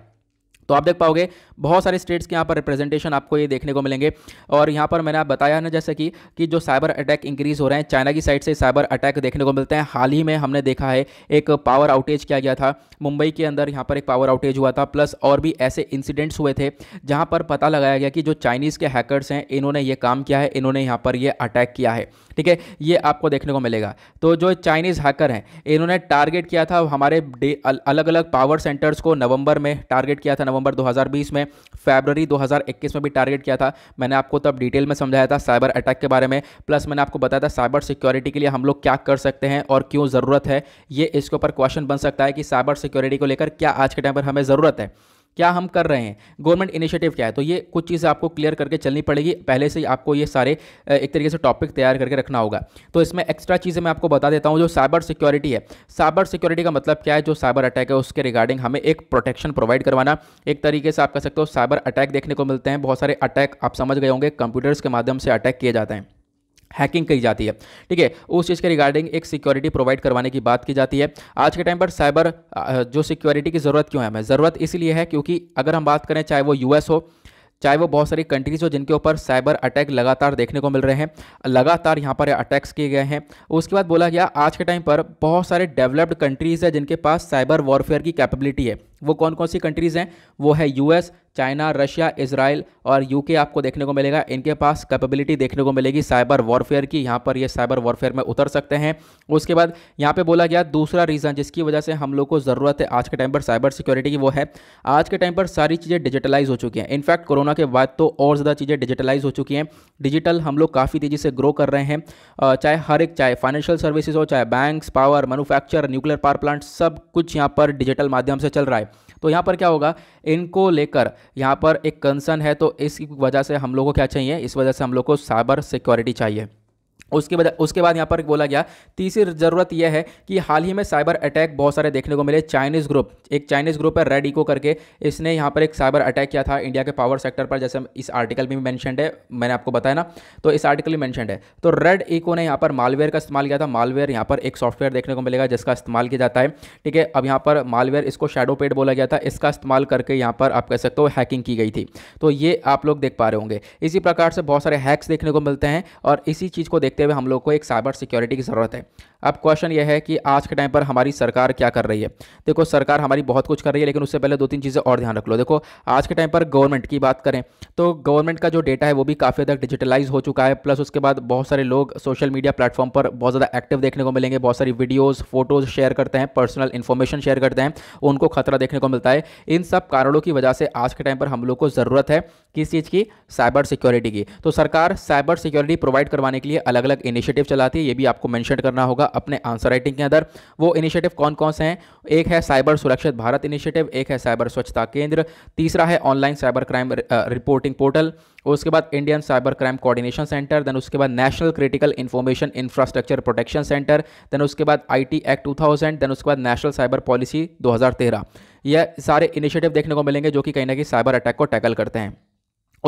तो आप देख पाओगे बहुत सारे स्टेट्स के यहाँ पर रिप्रेजेंटेशन आपको ये देखने को मिलेंगे और यहाँ पर मैंने आप बताया ना जैसे कि कि जो साइबर अटैक इंक्रीज हो रहे हैं चाइना की साइड से साइबर अटैक देखने को मिलते हैं हाल ही में हमने देखा है एक पावर आउटेज किया गया था मुंबई के अंदर यहाँ पर एक पावर आउटेज हुआ था प्लस और भी ऐसे इंसिडेंट्स हुए थे जहाँ पर पता लगाया गया कि जो चाइनीज़ के हैकरस हैं इन्होंने ये काम किया है इन्होंने यहाँ पर यह अटैक किया है ठीक है ये आपको देखने को मिलेगा तो जो चाइनीज़ हैकर हैं इन्होंने टारगेट किया था हमारे अलग अलग पावर सेंटर्स को नवंबर में टारगेट किया था नवंबर 2020 में फरवरी 2021 में भी टारगेट किया था मैंने आपको तब डिटेल में समझाया था साइबर अटैक के बारे में प्लस मैंने आपको बताया था साइबर सिक्योरिटी के लिए हम लोग क्या कर सकते हैं और क्यों ज़रूरत है ये इसके ऊपर क्वेश्चन बन सकता है कि साइबर सिक्योरिटी को लेकर क्या आज के टाइम पर हमें ज़रूरत है क्या हम कर रहे हैं गवर्नमेंट इनिशिएटिव क्या है तो ये कुछ चीज़ें आपको क्लियर करके चलनी पड़ेगी पहले से ही आपको ये सारे एक तरीके से टॉपिक तैयार करके रखना होगा तो इसमें एक्स्ट्रा चीज़ें मैं आपको बता देता हूँ जो साइबर सिक्योरिटी है साइबर सिक्योरिटी का मतलब क्या है जो साइबर अटैक है उसके रिगार्डिंग हमें एक प्रोटेक्शन प्रोवाइड करवाना एक तरीके से आप कह सकते हो साइबर अटैक देखने को मिलते हैं बहुत सारे अटैक आप समझ गए होंगे कंप्यूटर्स के माध्यम से अटैक किए जाते हैं हैकिंग की जाती है ठीक है उस चीज़ के रिगार्डिंग एक सिक्योरिटी प्रोवाइड करवाने की बात की जाती है आज के टाइम पर साइबर जो सिक्योरिटी की ज़रूरत क्यों है हमें ज़रूरत इसलिए है क्योंकि अगर हम बात करें चाहे वो यूएस हो चाहे वो बहुत सारी कंट्रीज हो जिनके ऊपर साइबर अटैक लगातार देखने को मिल रहे हैं लगातार यहाँ पर अटैक्स किए गए हैं उसके बाद बोला गया आज के टाइम पर बहुत सारे डेवलप्ड कंट्रीज़ हैं जिनके पास साइबर वॉरफेयर की कैपेबिलिटी है वो कौन कौन सी कंट्रीज़ हैं वो है यूएस चाइना रशिया इसराइल और यूके आपको देखने को मिलेगा इनके पास कैपेबिलिटी देखने को मिलेगी साइबर वॉरफेयर की यहाँ पर ये साइबर वॉरफेयर में उतर सकते हैं उसके बाद यहाँ पे बोला गया दूसरा रीज़न जिसकी वजह से हम लोग को ज़रूरत है आज के टाइम पर साइबर सिक्योरिटी की वो है आज के टाइम पर सारी चीज़ें डिजिटलाइज हो चुकी हैं इनफैक्ट कोरोना के बाद तो और ज़्यादा चीज़ें डिजिटलाइज हो चुकी हैं डिजिटल हम लोग काफ़ी तेज़ी से ग्रो कर रहे हैं चाहे हर एक चाहे फाइनेंशियल सर्विसेज हो चाहे banks power manufacture nuclear power plant सब कुछ यहाँ पर डिजिटल माध्यम से चल रहा है तो यहाँ पर क्या होगा इनको लेकर यहाँ पर एक कंसर्न है तो इस वजह से हम लोग को क्या चाहिए इस वजह से हम लोग को साइबर सिक्योरिटी चाहिए उसके बाद उसके बाद यहाँ पर बोला गया तीसरी ज़रूरत यह है कि हाल ही में साइबर अटैक बहुत सारे देखने को मिले चाइनीज़ ग्रुप एक चाइनीज़ ग्रुप है रेड इको करके इसने यहाँ पर एक साइबर अटैक किया था इंडिया के पावर सेक्टर पर जैसे इस आर्टिकल में भी मैंशनड है मैंने आपको बताया ना तो इस आर्टिकल में मैंशनड है तो रेड इको ने यहाँ पर मालवेयर का इस्तेमाल किया था मालवेयर यहाँ पर एक सॉफ्टवेयर देखने को मिलेगा जिसका इस्तेमाल किया जाता है ठीक है अब यहाँ पर मालवेयर इसको शेडो पेड बोला गया था इसका इस्तेमाल करके यहाँ पर आप कह सकते हो हैकिंग की गई थी तो ये आप लोग देख पा रहे होंगे इसी प्रकार से बहुत सारे हैक्स देखने को मिलते हैं और इसी चीज़ को देखते देखते हुए हम लोग को एक साइबर सिक्योरिटी की ज़रूरत है अब क्वेश्चन यह है कि आज के टाइम पर हमारी सरकार क्या कर रही है देखो सरकार हमारी बहुत कुछ कर रही है लेकिन उससे पहले दो तीन चीज़ें और ध्यान रख लो देखो आज के टाइम पर गवर्नमेंट की बात करें तो गवर्नमेंट का जो डेटा है वो भी काफ़ी ज़्यादा डिजिटलाइज हो चुका है प्लस उसके बाद बहुत सारे लोग सोशल मीडिया प्लेटफॉर्म पर बहुत ज़्यादा एक्टिव देखने को मिलेंगे बहुत सारी वीडियोज़ फोटोज़ शेयर करते हैं पर्सनल इन्फॉर्मेशन शेयर करते हैं उनको खतरा देखने को मिलता है इन सब कारणों की वजह से आज के टाइम पर हम लोग को ज़रूरत है किस चीज़ की साइबर सिक्योरिटी की तो सरकार साइबर सिक्योरिटी प्रोवाइड करवाने के लिए अलग अलग इनिशिएटिव चलाती है ये भी आपको मैंशन करना होगा अपने आंसर राइटिंग के अंदर वो इनिशिएटिव कौन कौन से हैं एक है साइबर सुरक्षित भारत इनिशिएटिव एक है साइबर स्वच्छता केंद्र तीसरा है online cyber crime reporting portal उसके बाद Indian cyber crime coordination centre then उसके बाद national critical information infrastructure protection centre then उसके बाद आईटी एक्ट 2000 देन उसके बाद नेशनल साइबर पॉलिसी 2013 ये सारे इनिशिएटिव देखने को मिलेंगे जो कि कहीं ना कहीं साइबर अटैक को टैकल करते हैं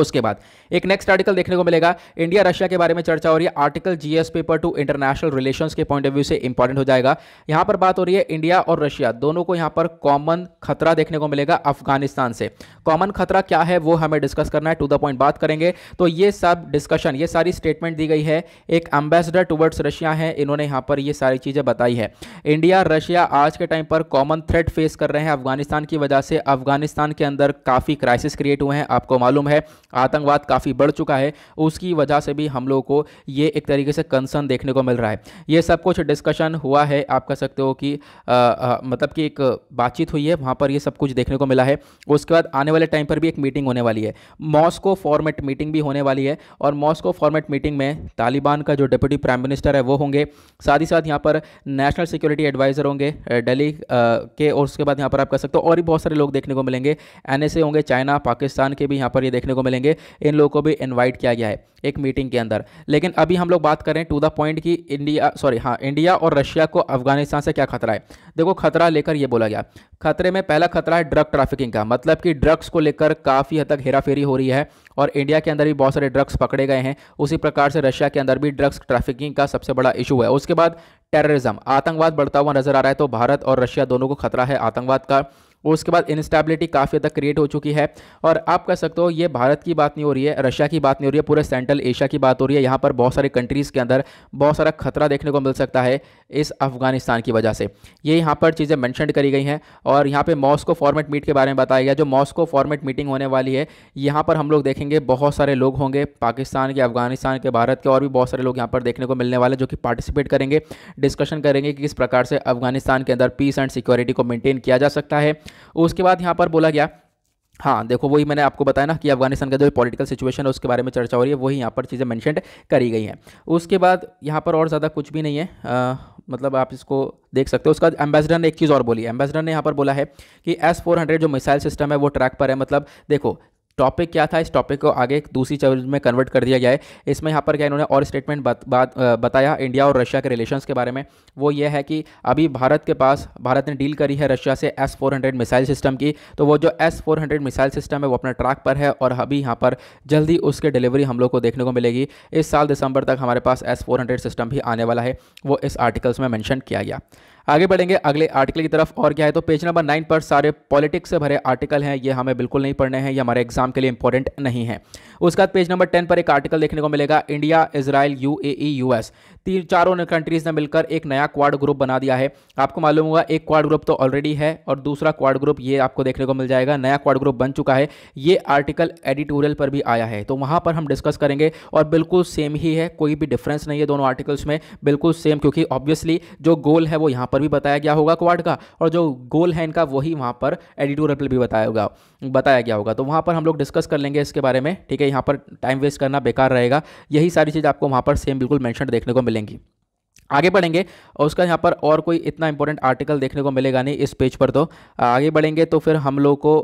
उसके बाद एक नेक्स्ट आर्टिकल देखने को मिलेगा इंडिया रशिया के बारे में चर्चा हो रही है article GS paper two international relations के पॉइंट ऑफ व्यू से इंपॉर्टेंट हो जाएगा यहाँ पर बात हो रही है इंडिया और रशिया दोनों को यहाँ पर कॉमन खतरा देखने को मिलेगा अफगानिस्तान से कॉमन खतरा क्या है वो हमें डिस्कस करना है टू द पॉइंट बात करेंगे तो ये सब डिस्कशन ये सारी स्टेटमेंट दी गई है एक एम्बेसडर टूवर्ड्स रशिया है इन्होंने यहाँ पर ये सारी चीज़ें बताई है इंडिया रशिया आज के टाइम पर कॉमन थ्रेट फेस कर रहे हैं अफगानिस्तान की वजह से अफगानिस्तान के अंदर काफ़ी क्राइसिस क्रिएट हुए हैं आपको मालूम है आतंकवाद काफ़ी बढ़ चुका है उसकी वजह से भी हम लोगों को ये एक तरीके से कंसर्न देखने को मिल रहा है ये सब कुछ डिस्कशन हुआ है आप कह सकते हो कि आ, आ, मतलब कि एक बातचीत हुई है वहाँ पर ये सब कुछ देखने को मिला है उसके बाद आने वाले टाइम पर भी एक मीटिंग होने वाली है मॉस्को फॉर्मेट मीटिंग भी होने वाली है और मॉस्को फॉर्मेट मीटिंग में तालिबान का जो डिप्यूटी प्राइम मिनिस्टर है वो होंगे साथ ही साथ यहाँ पर नेशनल सिक्योरिटी एडवाइज़र होंगे डेली के और उसके बाद यहाँ पर आप कह सकते हो और भी बहुत सारे लोग देखने को मिलेंगे एन होंगे चाइना पाकिस्तान के भी यहाँ पर ये देखने को मिलेंगे मिलेंगे इन लोगों को भी इन्वाइट किया गया है एक मीटिंग के अंदर लेकिन अभी हम लोग बात करें टू द पॉइंट कि इंडिया सॉरी हाँ इंडिया और रशिया को अफगानिस्तान से क्या खतरा है देखो खतरा लेकर यह बोला गया खतरे में पहला खतरा है ड्रग ट्रैफिकिंग का मतलब कि ड्रग्स को लेकर काफ़ी हद तक हेराफेरी हो रही है और इंडिया के अंदर भी बहुत सारे ड्रग्स पकड़े गए हैं उसी प्रकार से रशिया के अंदर भी ड्रग्स ट्रैफिकिंग का सबसे बड़ा इशू है उसके बाद टेररिज्म आतंकवाद बढ़ता हुआ नजर आ रहा है तो भारत और रशिया दोनों को खतरा है आतंकवाद का और उसके बाद इंस्टेबिलिटी काफ़ी हद तक क्रिएट हो चुकी है और आप कह सकते हो ये भारत की बात नहीं हो रही है रशिया की बात नहीं हो रही है पूरे सेंट्रल एशिया की बात हो रही है यहाँ पर बहुत सारे कंट्रीज़ के अंदर बहुत सारा खतरा देखने को मिल सकता है इस अफगानिस्तान की वजह से ये यहाँ पर चीज़ें मैंशनड करी गई हैं और यहाँ पे मॉस्को फॉर्मेट मीट के बारे में बताया गया जो मॉस्को फॉर्मेट मीटिंग होने वाली है यहाँ पर हम लोग देखेंगे बहुत सारे लोग होंगे पाकिस्तान के अफगानिस्तान के भारत के और भी बहुत सारे लोग यहाँ पर देखने को मिलने वाले जो कि पार्टिसिपेट करेंगे डिस्कशन करेंगे कि किस प्रकार से अफगानिस्तान के अंदर पीस एंड सिक्योरिटी को मेनटेन किया जा सकता है उसके बाद यहाँ पर बोला गया हाँ देखो वही मैंने आपको बताया ना कि अफगानिस्तान का जो पॉलिटिकल सिचुएशन है उसके बारे में चर्चा हो रही है वही यहाँ पर चीज़ें मैंशनड करी गई हैं उसके बाद यहाँ पर और ज़्यादा कुछ भी नहीं है आ, मतलब आप इसको देख सकते हो उसका एम्बेसडर ने एक चीज़ और बोली एम्बेसडर ने यहाँ पर बोला है कि एस फोर हंड्रेड जो मिसाइल सिस्टम है वो ट्रैक पर है मतलब देखो टॉपिक क्या था इस टॉपिक को आगे दूसरी चैप्टर में कन्वर्ट कर दिया गया है इसमें यहाँ पर क्या इन्होंने और स्टेटमेंट बत, बात बताया इंडिया और रशिया के रिलेशंस के बारे में वो ये है कि अभी भारत के पास भारत ने डील करी है रशिया से S four hundred missile system की तो वो जो S four hundred missile system है वो अपने ट्रैक पर है और अभी यहाँ पर जल्दी उसके डिलीवरी हम लोग को देखने को मिलेगी इस साल दिसंबर तक हमारे पास एस फोर हंड्रेड सिस्टम भी आने वाला है वो इस आर्टिकल्स में मैंशन किया गया आगे बढ़ेंगे अगले आर्टिकल की तरफ और क्या है तो पेज नंबर नाइन पर सारे पॉलिटिक्स से भरे आर्टिकल हैं ये हमें बिल्कुल नहीं पढ़ने हैं ये हमारे एग्जाम के लिए इंपॉर्टेंट नहीं है उसके बाद पेज नंबर टेन पर एक आर्टिकल देखने को मिलेगा India Israel U A US तीन चारों ने कंट्रीज़ ने मिलकर एक नया क्वाड ग्रुप बना दिया है आपको मालूम होगा एक क्वाड ग्रुप तो ऑलरेडी है और दूसरा क्वाड ग्रुप ये आपको देखने को मिल जाएगा नया क्वाड ग्रुप बन चुका है ये आर्टिकल एडिटोरियल पर भी आया है तो वहाँ पर हम डिस्कस करेंगे और बिल्कुल सेम ही है कोई भी डिफरेंस नहीं है दोनों आर्टिकल्स में बिल्कुल सेम क्योंकि ऑब्वियसली जो गोल है वो यहाँ पर भी बताया गया होगा क्वाड का और जो गोल है इनका वही वहाँ पर एडिटोरियल पर भी बताया होगा बताया गया होगा तो वहाँ पर हम लोग डिस्कस कर लेंगे इसके बारे में ठीक है यहाँ पर टाइम वेस्ट करना बेकार रहेगा यही सारी चीज़ आपको वहाँ पर सेम बिल्कुल मैंशन देखने को मिल मिलेंगी आगे बढ़ेंगे और उसका यहाँ पर और कोई इतना इंपॉर्टेंट आर्टिकल देखने को मिलेगा नहीं इस पेज पर तो आगे बढ़ेंगे तो फिर हम लोग को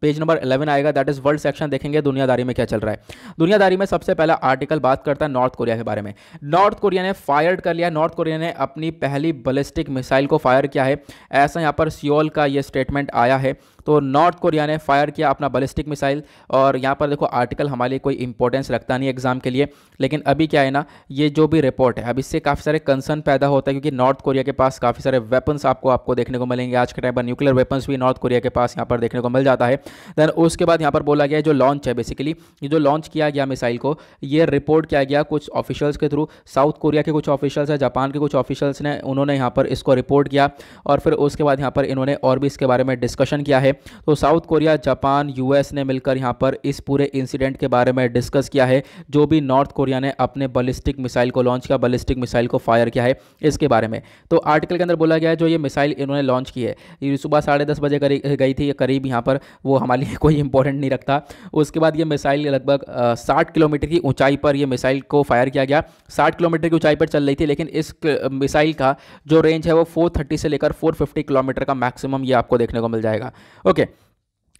पेज नंबर 11 आएगा दैट इज़ वर्ल्ड सेक्शन देखेंगे दुनियादारी में क्या चल रहा है दुनियादारी में सबसे पहला आर्टिकल बात करता है नॉर्थ कोरिया के बारे में नॉर्थ कोरिया ने फायर्ड कर लिया नॉर्थ कोरिया ने अपनी पहली बलिस्टिक मिसाइल को फायर किया है ऐसा यहाँ पर सियोल का ये स्टेटमेंट आया है तो नॉर्थ कोरिया ने फायर किया अपना बलिस्टिक मिसाइल और यहाँ पर देखो आर्टिकल हमारे लिए कोई इंपॉर्टेंस रखता नहीं एग्ज़ाम के लिए लेकिन अभी क्या है ना ये जो भी रिपोर्ट है अब इससे काफ़ी सारे कंसर्न पैदा होता है क्योंकि नॉर्थ कोरिया के पास काफ़ी सारे वेपन्स आपको आपको देखने को मिलेंगे आज के टाइम पर न्यूक्लियर वेपन्स भी नॉर्थ कोरिया के पास यहाँ पर देखने को मिल जाता है देन उसके बाद यहाँ पर बोला गया जो लॉन्च है बेसिकली जो लॉन्च किया गया मिसाइल को ये रिपोर्ट किया गया कुछ ऑफिशियल्स के थ्रू साउथ कोरिया के कुछ ऑफिशियल्स हैं जापान के कुछ ऑफिशियल्स ने उन्होंने यहाँ पर इसको रिपोर्ट किया और फिर उसके बाद यहाँ पर इन्होंने और भी इसके बारे में डिस्कशन किया है तो साउथ कोरिया जापान यूएस ने मिलकर यहाँ पर इस पूरे इंसिडेंट के बारे में डिस्कस किया है जो भी नॉर्थ कोरिया ने अपने बलिस्टिक मिसाइल को लॉन्च किया बलिस्टिक मिसाइल को फायर किया है इसके बारे में तो आर्टिकल के अंदर बोला गया है जो ये मिसाइल इन्होंने लॉन्च की है ये सुबह साढ़े दस बजे गई थी करीब यहाँ पर वो हमारे लिए [LAUGHS] कोई इंपॉर्टेंट नहीं रखता उसके बाद ये मिसाइल लगभग साठ किलोमीटर की ऊंचाई पर यह मिसाइल को फायर किया गया साठ किलोमीटर की ऊंचाई पर चल रही थी लेकिन इस मिसाइल का जो रेंज है वो 430 से लेकर 450 किलोमीटर का मैक्सिमम ये आपको देखने को मिल जाएगा Okay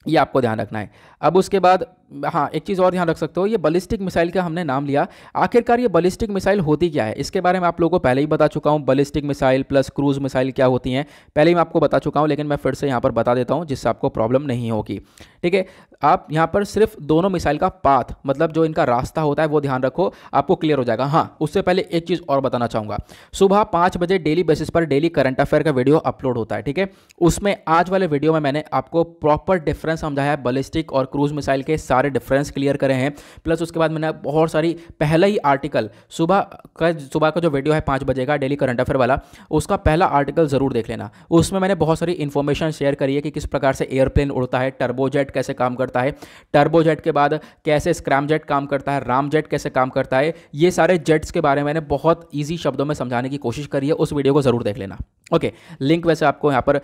ये आपको ध्यान रखना है अब उसके बाद हाँ एक चीज़ और ध्यान रख सकते हो ये बलिस्टिक मिसाइल का हमने नाम लिया आखिरकार ये बलिस्टिक मिसाइल होती क्या है इसके बारे में आप लोगों को पहले ही बता चुका हूँ ballistic missile plus cruise missile क्या होती हैं पहले ही मैं आपको बता चुका हूँ लेकिन मैं फिर से यहाँ पर बता देता हूँ जिससे आपको प्रॉब्लम नहीं होगी ठीक है आप यहाँ पर सिर्फ दोनों मिसाइल का पाथ मतलब जो इनका रास्ता होता है वो ध्यान रखो आपको क्लियर हो जाएगा हाँ उससे पहले एक चीज़ और बताना चाहूँगा सुबह पाँच बजे डेली बेसिस पर डेली करंट अफेयर का वीडियो अपलोड होता है ठीक है उसमें आज वाले वीडियो में मैंने आपको प्रॉपर डिफरेंस डिफरेंस समझाया है बलिस्टिक और क्रूज मिसाइल के सारे डिफरेंस क्लियर करे हैं प्लस उसके बाद मैंने बहुत सारी पहला ही आर्टिकल सुबह का सुबह का जो वीडियो है पाँच बजे का डेली करंट अफेयर वाला उसका पहला आर्टिकल ज़रूर देख लेना उसमें मैंने बहुत सारी इन्फॉर्मेशन शेयर करी है कि किस प्रकार से एयरप्लेन उड़ता है टर्बोजेट कैसे काम करता है टर्बोजेट के बाद कैसे स्क्रैमजेट काम करता है रामजेट कैसे काम करता है ये सारे जेट्स के बारे में मैंने बहुत ईजी शब्दों में समझाने की कोशिश करी है उस वीडियो को ज़रूर देख लेना ओके लिंक वैसे आपको यहाँ पर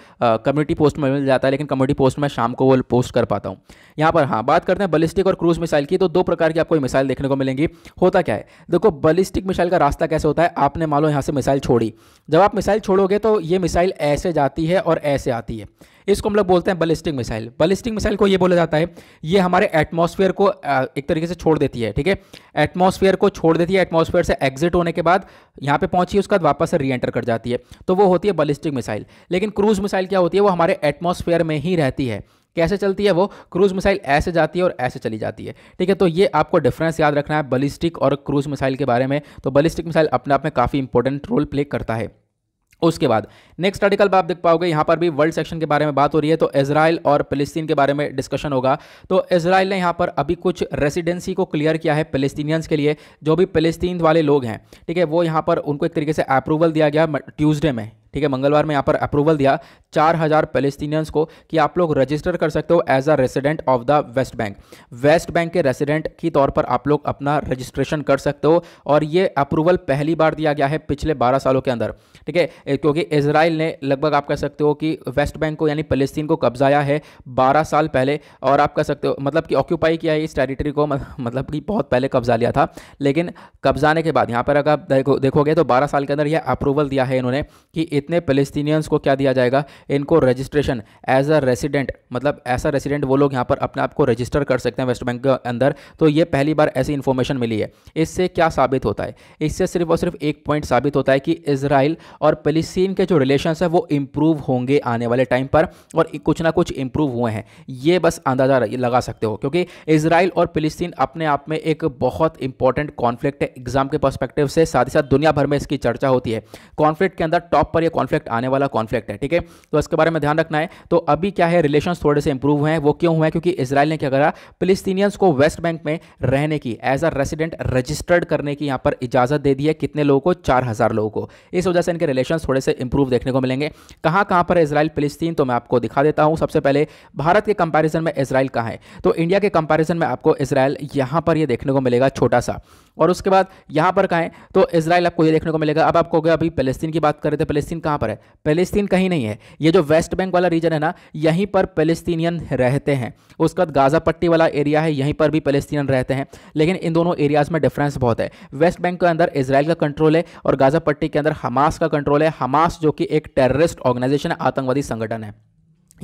कम्युनिटी पोस्ट में मिल जाता है लेकिन कम्युनिटी पोस्ट में शाम को वो पोस्ट कर पाता हूँ यहाँ पर हाँ बात करते हैं बलिस्टिक और क्रूज मिसाइल की तो दो प्रकार की आपको मिसाइल देखने को मिलेंगी होता क्या है देखो बलिस्टिक मिसाइल का रास्ता कैसे होता है आपने मान लो यहाँ से मिसाइल छोड़ी जब आप मिसाइल छोड़ोगे तो ये मिसाइल ऐसे जाती है और ऐसे आती है इसको हम लोग बोलते हैं बलिस्टिक मिसाइल बलिस्टिक मिसाइल को ये बोला जाता है ये हमारे एटमॉस्फेयर को एक तरीके से छोड़ देती है ठीक है एटमॉस्फेयर को छोड़ देती है एटमॉस्फेयर से एग्जिट होने के बाद यहाँ पे पहुंची उसके बाद वापस से रीएंटर कर जाती है तो वो होती है बलिस्टिक मिसाइल लेकिन क्रूज मिसाइल क्या होती है वो हमारे एटमॉस्फेयर में ही रहती है कैसे चलती है वो क्रूज मिसाइल ऐसे जाती है और ऐसे चली जाती है ठीक है तो ये आपको डिफरेंस याद रखना है बलिस्टिक और क्रूज मिसाइल के बारे में तो बलिस्टिक मिसाइल अपने आप में काफ़ी इंपॉर्टेंट रोल प्ले करता है उसके बाद नेक्स्ट आर्टिकल आप देख पाओगे यहाँ पर भी वर्ल्ड सेक्शन के बारे में बात हो रही है तो इसराइल और फिलिस्तीन के बारे में डिस्कशन होगा तो इसराइल ने यहाँ पर अभी कुछ रेसिडेंसी को क्लियर किया है फिलिस्तीनियंस के लिए जो भी फिलिस्तीन वाले लोग हैं ठीक है वो यहाँ पर उनको एक तरीके से अप्रूवल दिया गया ट्यूजडे में ठीक है मंगलवार में यहाँ पर अप्रूवल दिया चार हज़ार पेलेस्टीनियंस को कि आप लोग रजिस्टर कर सकते हो as a resident of the West Bank West Bank के रेसिडेंट के तौर पर आप लोग अपना रजिस्ट्रेशन कर सकते हो और ये अप्रूवल पहली बार दिया गया है पिछले बारह सालों के अंदर ठीक है क्योंकि इसराइल ने लगभग आप कह सकते हो कि वेस्ट बैंक को यानी फलस्तीन को कब्जाया है बारह साल पहले और आप कह सकते हो मतलब कि ऑक्यूपाई किया है इस टेरिटरी को मतलब कि बहुत पहले कब्जा लिया था लेकिन कब्जाने के बाद यहाँ पर अगर देखो देखोगे तो बारह साल के अंदर यह अप्रूवल दिया है इन्होंने कि इतने फ़लस्तीनियंस को क्या दिया जाएगा इनको रजिस्ट्रेशन एज अ रेसिडेंट मतलब ऐसा रेसिडेंट वो लोग यहाँ पर अपने आप को रजिस्टर कर सकते हैं वेस्ट बैंक के अंदर तो ये पहली बार ऐसी इन्फॉर्मेशन मिली है इससे क्या साबित होता है इससे सिर्फ और सिर्फ एक पॉइंट साबित होता है कि इसराइल और फलस्तीन के जो रिलेशन है वो इम्प्रूव होंगे आने वाले टाइम पर और कुछ ना कुछ इम्प्रूव हुए हैं ये बस अंदाज़ा लगा सकते हो क्योंकि इसराइल और फिलिस्तीन अपने आप में एक बहुत इंपॉर्टेंट कॉन्फ्लिक्ट है एग्जाम के परस्पेक्टिव से साथ ही साथ दुनिया भर में इसकी चर्चा होती है कॉन्फ्लिक्ट के अंदर टॉप पर यह कॉन्फ्लिक्ट आने वाला कॉन्फ्लिक्ट है ठीक है तो इसके बारे में ध्यान रखना है तो अभी क्या है रिलेशन थोड़े से इंप्रूव हुए हैं वो क्यों हुए क्योंकि इसराइल ने क्या करा फिलिस्तीनियंस को वेस्ट बैंक में रहने की एज अ रेसिडेंट रजिस्टर्ड करने की यहाँ पर इजाज़त दे दी है कितने लोगों को चार हज़ार लोगों को इस वजह से इनके रिलेशन थोड़े से इंप्रूव देखने को मिलेंगे कहाँ कहाँ पर इसराइल फिलिस्तीन तो मैं आपको दिखा देता हूँ सबसे पहले भारत के कंपेरिजन में इसराइल कहाँ है तो इंडिया के कंपेरिजन में आपको इसराइल यहाँ पर यह देखने को मिलेगा छोटा सा और उसके बाद यहाँ पर कहें तो इसराइल आपको ये देखने को मिलेगा अब आपको अभी पेलेस्तीन की बात कर रहे थे पैलेस्तीन कहाँ पर है पेलेस्तीन कहीं नहीं है ये जो वेस्ट बैंक वाला रीजन है ना यहीं पर पैलेस्तीनियन रहते हैं उसके बाद गाजा पट्टी वाला एरिया है यहीं पर भी पैलेस्तीनियन रहते हैं लेकिन इन दोनों एरियाज़ में डिफरेंस बहुत है वेस्ट बैंक के अंदर इसराइल का कंट्रोल है और गाजा पट्टी के अंदर हमास का कंट्रोल है हमास जो कि एक टेररिस्ट ऑर्गेनाइजेशन है आतंकवादी संगठन है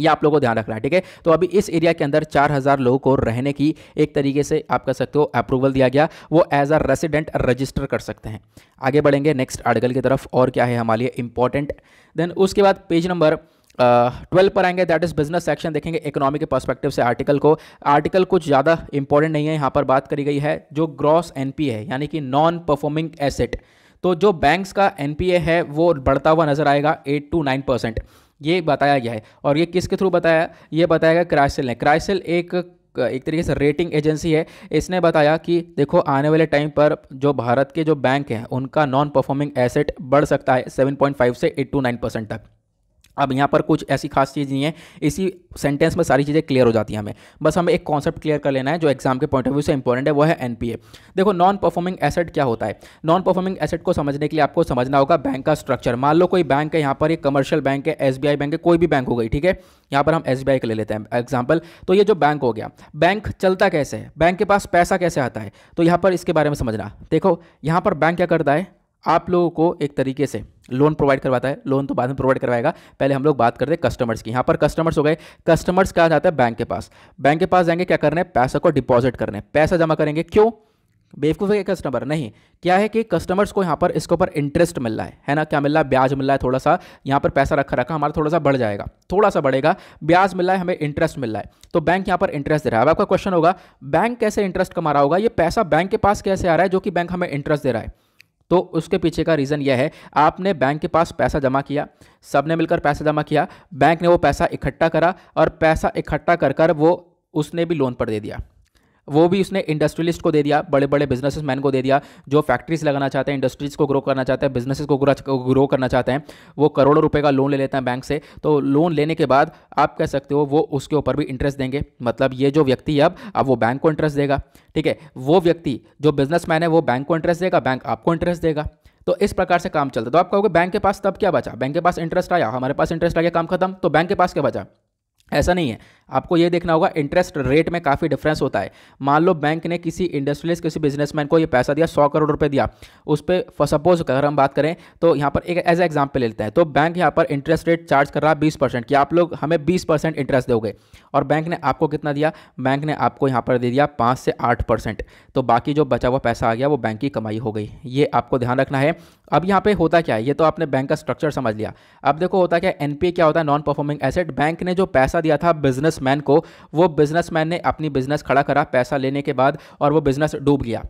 ये आप लोगों को ध्यान रखना है ठीक है तो अभी इस एरिया के अंदर 4000 लोगों को रहने की एक तरीके से आप कह सकते हो अप्रूवल दिया गया वो एज अ रेसिडेंट रजिस्टर कर सकते हैं आगे बढ़ेंगे नेक्स्ट आर्टिकल की तरफ और क्या है हमारे लिए इंपॉर्टेंट देन उसके बाद पेज नंबर ट्वेल्व uh, पर आएंगे दैट इज़ बिजनेस सेक्शन देखेंगे इकोनॉमी के पर्सपेक्टिव से आर्टिकल को आर्टिकल कुछ ज़्यादा इंपॉर्टेंट नहीं है यहाँ पर बात करी गई है जो ग्रॉस एनपीए है यानी कि नॉन परफॉर्मिंग एसेट तो जो बैंक्स का एनपीए है वो बढ़ता हुआ नजर आएगा एट टू नाइन परसेंट ये बताया गया है और ये किसके थ्रू बताया ये बताया गया क्राइसेल ने क्राइसेल एक एक तरीके से रेटिंग एजेंसी है इसने बताया कि देखो आने वाले टाइम पर जो भारत के जो बैंक हैं उनका नॉन परफॉर्मिंग एसेट बढ़ सकता है 7.5 से 8 टू 9 परसेंट तक अब यहाँ पर कुछ ऐसी खास चीज़ नहीं है इसी सेंटेंस में सारी चीज़ें क्लियर हो जाती हैं हमें बस हमें एक कॉन्सेप्ट क्लियर कर लेना है जो एग्जाम के पॉइंट ऑफ व्यू से इंपॉर्टेंट है वो है एनपीए देखो नॉन परफॉर्मिंग एसेट क्या होता है नॉन परफॉर्मिंग एसेट को समझने के लिए आपको समझना होगा बैंक का स्ट्रक्चर मान लो कोई बैंक है यहाँ पर एक कमर्शियल बैंक है एस बैंक है कोई भी बैंक हो गई ठीक है यहाँ पर हम एस बी ले लेते हैं एग्जाम्पल तो ये जो बैंक हो गया बैंक चलता कैसे है बैंक के पास पैसा कैसे आता है तो यहाँ पर इसके बारे में समझना देखो यहाँ पर बैंक क्या करता है आप लोगों को एक तरीके से लोन प्रोवाइड करवाता है लोन तो बाद में प्रोवाइड करवाएगा पहले हम लोग बात करते हैं कस्टमर्स की यहाँ पर कस्टमर्स हो गए कस्टमर्स कहा जाता है बैंक के पास बैंक के पास जाएंगे क्या करने है पैसा को डिपॉजिट करने पैसा जमा करेंगे क्यों बेवकूफ़ है कस्टमर नहीं क्या है कि कस्टमर्स को यहाँ पर इसके ऊपर इंटरेस्ट मिल रहा है है ना क्या मिल रहा है ब्याज मिल रहा है थोड़ा सा यहाँ पर पैसा रखा रखा हमारा थोड़ा सा बढ़ जाएगा थोड़ा सा बढ़ेगा ब्याज मिल रहा है हमें इंटरेस्ट मिल रहा है तो बैंक यहाँ पर इंटरेस्ट दे रहा है अब आपका क्वेश्चन होगा बैंक कैसे इंटरेस्ट कमा रहा होगा ये पैसा बैंक के पास कैसे आ रहा है जो कि बैंक हमें इंटरेस्ट दे रहा है तो उसके पीछे का रीज़न यह है आपने बैंक के पास पैसा जमा किया सब ने मिलकर पैसा जमा किया बैंक ने वो पैसा इकट्ठा करा और पैसा इकट्ठा कर कर वो उसने भी लोन पर दे दिया वो भी उसने इंडस्ट्रियलिस्ट को दे दिया बड़े बड़े बिजनेस मैन को दे दिया जो फैक्ट्रीज लगाना चाहते हैं इंडस्ट्रीज को ग्रो करना चाहते हैं बिजनेसेस को ग्रो करना चाहते हैं वो करोड़ों रुपए का लोन ले लेते हैं बैंक से तो लोन लेने के बाद आप कह सकते हो वो उसके ऊपर भी इंटरेस्ट देंगे मतलब ये जो व्यक्ति है अब अब वो बैंक को इंटरेस्ट देगा ठीक है वो व्यक्ति जो बिजनेस है वो बैंक को इंटरेस्ट देगा बैंक आपको इंटरेस्ट देगा तो इस प्रकार से काम चलता तो आप कहोगे बैंक के पास तब क्या बचा बैंक के पास इंटरेस्ट आया हमारे पास इंटरेस्ट आ गया काम खत्म तो बैंक के पास क्या बचा ऐसा नहीं है आपको ये देखना होगा इंटरेस्ट रेट में काफ़ी डिफरेंस होता है मान लो बैंक ने किसी इंडस्ट्रियलिस्ट किसी बिजनेसमैन को ये पैसा दिया सौ करोड़ रुपये दिया उस पर सपोज अगर हम बात करें तो यहाँ पर एक एज एग्जाम्पल लेते हैं तो बैंक यहाँ पर इंटरेस्ट रेट चार्ज कर रहा है बीस परसेंट कि आप लोग हमें बीस परसेंट इंटरेस्ट दोगे और बैंक ने आपको कितना दिया बैंक ने आपको यहाँ पर दे दिया पाँच से आठ परसेंट तो बाकी जो बचा हुआ पैसा आ गया वो बैंक की कमाई हो गई ये आपको ध्यान रखना है अब यहाँ पर होता क्या है ये तो आपने बैंक का स्ट्रक्चर समझ लिया अब देखो होता क्या एन क्या होता है नॉन परफॉर्मिंग एसेट बैंक ने जो पैसा दिया था बिजनेस बिजनेसमैन को वो बिजनेसमैन ने अपनी बिजनेस खड़ा करा पैसा लेने के बाद और वो बिजनेस डूब गया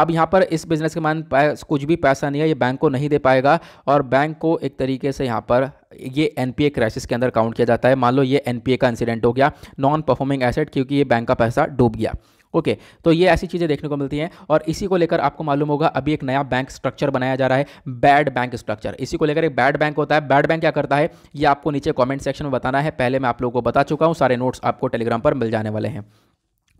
अब यहाँ पर इस बिजनेस के मान कुछ भी पैसा नहीं है ये बैंक को नहीं दे पाएगा और बैंक को एक तरीके से यहाँ पर ये एन क्राइसिस के अंदर काउंट किया जाता है मान लो ये एन का इंसिडेंट हो गया नॉन परफॉर्मिंग एसेट क्योंकि ये बैंक का पैसा डूब गया ओके तो ये ऐसी चीज़ें देखने को मिलती हैं और इसी को लेकर आपको मालूम होगा अभी एक नया बैंक स्ट्रक्चर बनाया जा रहा है बैड बैंक स्ट्रक्चर इसी को लेकर एक बैड बैंक होता है बैड बैंक क्या करता है ये आपको नीचे कॉमेंट सेक्शन में बताना है पहले मैं आप लोगों को बता चुका हूँ सारे नोट्स आपको टेलीग्राम पर मिल जाने वाले हैं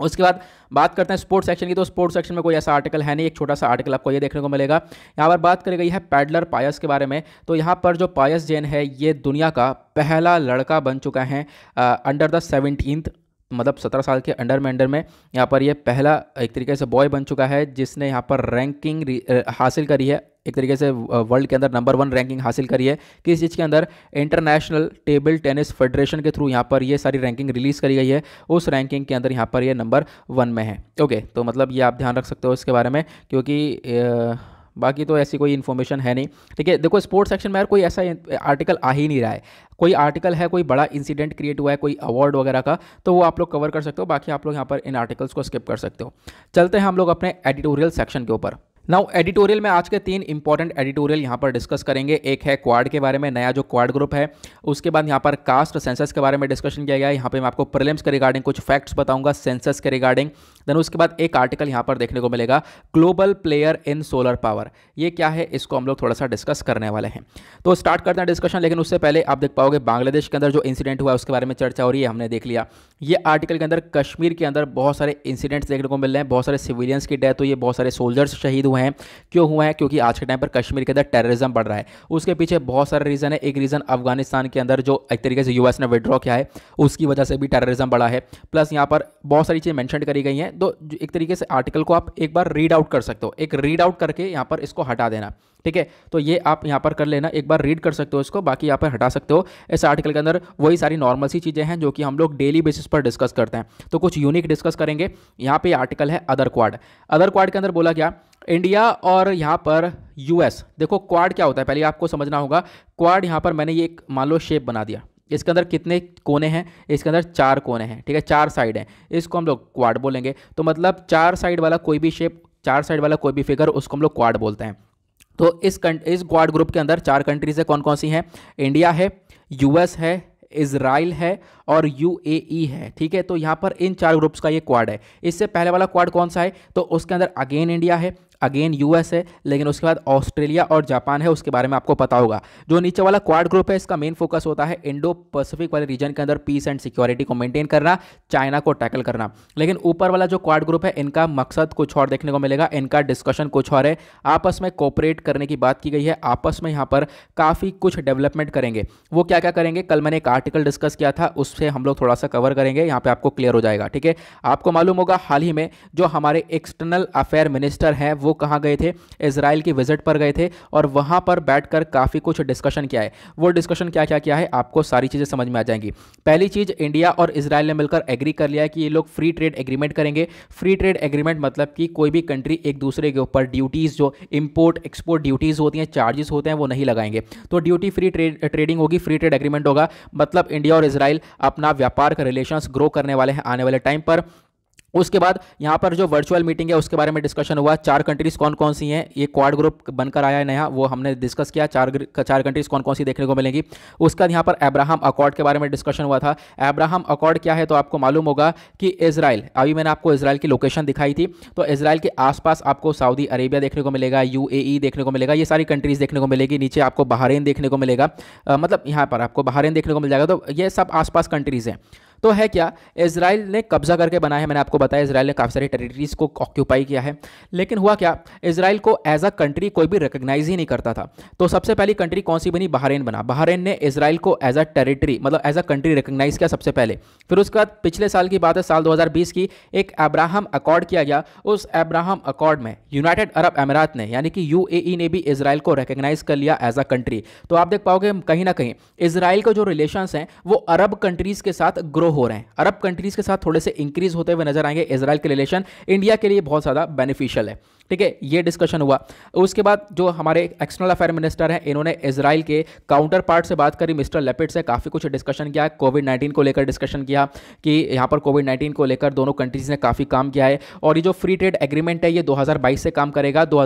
उसके बाद बात करते हैं स्पोर्ट्स सेक्शन की तो स्पोर्ट्स सेक्शन में कोई ऐसा आर्टिकल है नहीं एक छोटा सा आर्टिकल आपको ये देखने को मिलेगा यहाँ पर बात करी गई है पैडलर पायस के बारे में तो यहाँ पर जो पायस जैन है ये दुनिया का पहला लड़का बन चुका है अंडर द सेवनटीन मतलब सत्रह साल के अंडर में अंडर में यहाँ पर ये पहला एक तरीके से बॉय बन चुका है जिसने यहाँ पर रैंकिंग हासिल करी है एक तरीके से वर्ल्ड के अंदर नंबर वन रैंकिंग हासिल करी है किस चीज़ के अंदर इंटरनेशनल टेबल टेनिस फेडरेशन के थ्रू यहाँ पर ये सारी रैंकिंग रिलीज़ करी गई है उस रैंकिंग के अंदर यहाँ पर ये नंबर वन में है ओके तो मतलब ये आप ध्यान रख सकते हो इसके बारे में क्योंकि बाकी तो ऐसी कोई इन्फॉर्मेशन है नहीं ठीक है देखो स्पोर्ट्स सेक्शन में यार कोई ऐसा आर्टिकल आ ही नहीं रहा है कोई आर्टिकल है कोई बड़ा इंसिडेंट क्रिएट हुआ है कोई अवार्ड वगैरह का तो वो आप लोग कवर कर सकते हो बाकी आप लोग यहाँ पर इन आर्टिकल्स को स्किप कर सकते हो चलते हैं हम लोग अपने एडिटोरियल सेक्शन के ऊपर नाउ एडिटोरियल में आज के तीन इंपॉर्टेंट एडिटोरियल यहाँ पर डिस्कस करेंगे एक है क्वाड के बारे में नया जो क्वाड ग्रुप है उसके बाद यहाँ पर कास्ट सेंसस के बारे में डिस्कशन किया गया है यहाँ पे मैं आपको प्रिलिम्स के रिगार्डिंग कुछ फैक्ट्स बताऊंगा सेंसस के रिगार्डिंग देन उसके बाद एक आर्टिकल यहाँ पर देखने को मिलेगा global player in solar power ये क्या है इसको हम लोग थोड़ा सा डिस्कस करने वाले हैं तो स्टार्ट करते हैं डिस्कशन लेकिन उससे पहले आप देख पाओगे बांग्लादेश के अंदर जो इंसिडेंट हुआ उसके बारे में चर्चा हो रही है हमने देख लिया ये आर्टिकल के अंदर कश्मीर के अंदर बहुत सारे इंसिडेंट्स देखने को मिल रहे हैं बहुत सारे सिविलियंस की डेथ हुई है बहुत सारे सोल्जर्स शहीद हुए हैं क्यों हुए हैं क्योंकि आज के टाइम पर कश्मीर के अंदर टेररिज्म बढ़ रहा है उसके पीछे बहुत सारे रीज़न है एक रीज़न अफगानिस्तान के अंदर जो एक तरीके से यूएस ने विड्रॉ किया है उसकी वजह से भी टेररिज्म बढ़ा है प्लस यहाँ पर बहुत सारी चीज़ें मैंशन करी गई हैं हैं तो एक तरीके से आर्टिकल को आप एक बार रीड आउट कर सकते हो एक रीड आउट करके यहाँ पर इसको हटा देना ठीक है तो ये आप यहाँ पर कर लेना एक बार रीड कर सकते हो इसको बाकी यहाँ पर हटा सकते हो इस आर्टिकल के अंदर वही सारी नॉर्मल सी चीज़ें हैं जो कि हम लोग डेली बेसिस पर डिस्कस करते हैं तो कुछ यूनिक डिस्कस करेंगे यहाँ पर आर्टिकल है अदर क्वाड अदर क्वाड के अंदर बोला क्या इंडिया और यहाँ पर यूएस देखो क्वाड क्या होता है पहले आपको समझना होगा क्वाड यहाँ पर मैंने ये एक मान लो शेप बना दिया इसके अंदर कितने कोने हैं इसके अंदर चार कोने हैं ठीक है चार साइड हैं इसको हम लोग क्वाड बोलेंगे तो मतलब चार साइड वाला कोई भी शेप चार साइड वाला कोई भी फिगर उसको हम लोग क्वाड बोलते हैं तो इस इस क्वाड ग्रुप के अंदर चार कंट्रीज है कौन कौन सी हैं इंडिया है यूएस है इसराइल है और ई e है ठीक है तो यहाँ पर इन चार ग्रुप्स का ये क्वाड है इससे पहले वाला क्वाड कौन सा है तो उसके अंदर अगेन इंडिया है अगेन यूएस है लेकिन उसके बाद ऑस्ट्रेलिया और जापान है उसके बारे में आपको पता होगा जो नीचे वाला क्वाड ग्रुप है इसका मेन फोकस होता है इंडो पैसिफिक वाले रीजन के अंदर पीस एंड सिक्योरिटी को मेंटेन करना चाइना को टैकल करना लेकिन ऊपर वाला जो क्वाड ग्रुप है इनका मकसद कुछ और देखने को मिलेगा इनका डिस्कशन कुछ और है आपस में कोऑपरेट करने की बात की गई है आपस में यहाँ पर काफ़ी कुछ डेवलपमेंट करेंगे वो क्या क्या करेंगे कल मैंने एक आर्टिकल डिस्कस किया था उस उससे हम लोग थोड़ा सा कवर करेंगे यहाँ पे आपको क्लियर हो जाएगा ठीक है आपको मालूम होगा हाल ही में जो हमारे एक्सटर्नल अफेयर मिनिस्टर हैं वो कहाँ गए थे इसराइल की विजिट पर गए थे और वहाँ पर बैठ काफ़ी कुछ डिस्कशन किया है वो डिस्कशन क्या क्या किया है आपको सारी चीज़ें समझ में आ जाएंगी पहली चीज़ इंडिया और इसराइल ने मिलकर एग्री कर लिया कि ये लोग फ्री ट्रेड एग्रीमेंट करेंगे फ्री ट्रेड एग्रीमेंट मतलब कि कोई भी कंट्री एक दूसरे के ऊपर ड्यूटीज़ जो इम्पोर्ट एक्सपोर्ट ड्यूटीज़ होती हैं चार्जेस होते हैं वो नहीं लगाएंगे तो ड्यूटी फ्री ट्रेड ट्रेडिंग होगी फ्री ट्रेड एग्रीमेंट होगा मतलब इंडिया और इसराइल अपना व्यापार का रिलेशंस ग्रो करने वाले हैं आने वाले टाइम पर उसके बाद यहाँ पर जो वर्चुअल मीटिंग है उसके बारे में डिस्कशन हुआ चार कंट्रीज़ कौन कौन सी हैं ये क्वाड ग्रुप बनकर आया है नया वो हमने डिस्कस किया चार चार कंट्रीज़ कौन कौन सी देखने को मिलेंगी उसके बाद यहाँ पर एब्राहम अकॉर्ड के बारे में डिस्कशन हुआ था एब्राहम अकॉर्ड क्या है तो आपको मालूम होगा कि इसराइल अभी मैंने आपको इसराइल की लोकेशन दिखाई थी तो इसराइल के आसपास आपको सऊदी अरेबिया देखने को मिलेगा यू e देखने को मिलेगा ये सारी कंट्रीज़ देखने को मिलेगी नीचे आपको बहरीन देखने को मिलेगा मतलब यहाँ पर आपको बहरीन देखने को मिल जाएगा तो ये सब आसपास कंट्रीज़ हैं तो है क्या इसराइल ने कब्जा करके बनाया है मैंने आपको बताया इसराइल ने काफ़ी सारी टेरिटरीज़ को ऑक्यूपाई किया है लेकिन हुआ क्या इसराइल को एज अ कंट्री कोई भी रिकग्नाइज ही नहीं करता था तो सबसे पहली कंट्री कौन सी बनी बहरेन बना बहरेन ने इसराइल को एज अ टेरिटरी मतलब एज अ कंट्री रिकग्नाइज किया सबसे पहले फिर उसके बाद पिछले साल की बात है साल दो की एक अब्राहम अकॉर्ड किया गया उस अब्राहम अकॉर्ड में यूनाइटेड अरब अमीरात ने यानी कि यू e ने भी इसराइल को रिकग्नाइज कर लिया एज अ कंट्री तो आप देख पाओगे कहीं ना कहीं इसराइल का जो रिलेशन हैं वो अरब कंट्रीज़ के साथ ग्रो हो रहे हैं अरब कंट्रीज़ के साथ थोड़े से इंक्रीज होते हुए नजर आएंगे इसराइल के रिलेशन इंडिया के लिए बहुत ज़्यादा बेनिफिशियल है ठीक है ये डिस्कशन हुआ उसके बाद जो हमारे एक्सटर्नल अफेयर मिनिस्टर हैं इन्होंने इसराइल के काउंटर पार्ट से बात करी मिस्टर लेपिड से काफ़ी कुछ डिस्कशन किया कोविड नाइन्टीन को लेकर डिस्कशन किया कि यहाँ पर कोविड नाइन्टीन को लेकर दोनों कंट्रीज़ ने काफ़ी काम किया है और ये जो फ्री ट्रेड एग्रीमेंट है ये दो से काम करेगा दो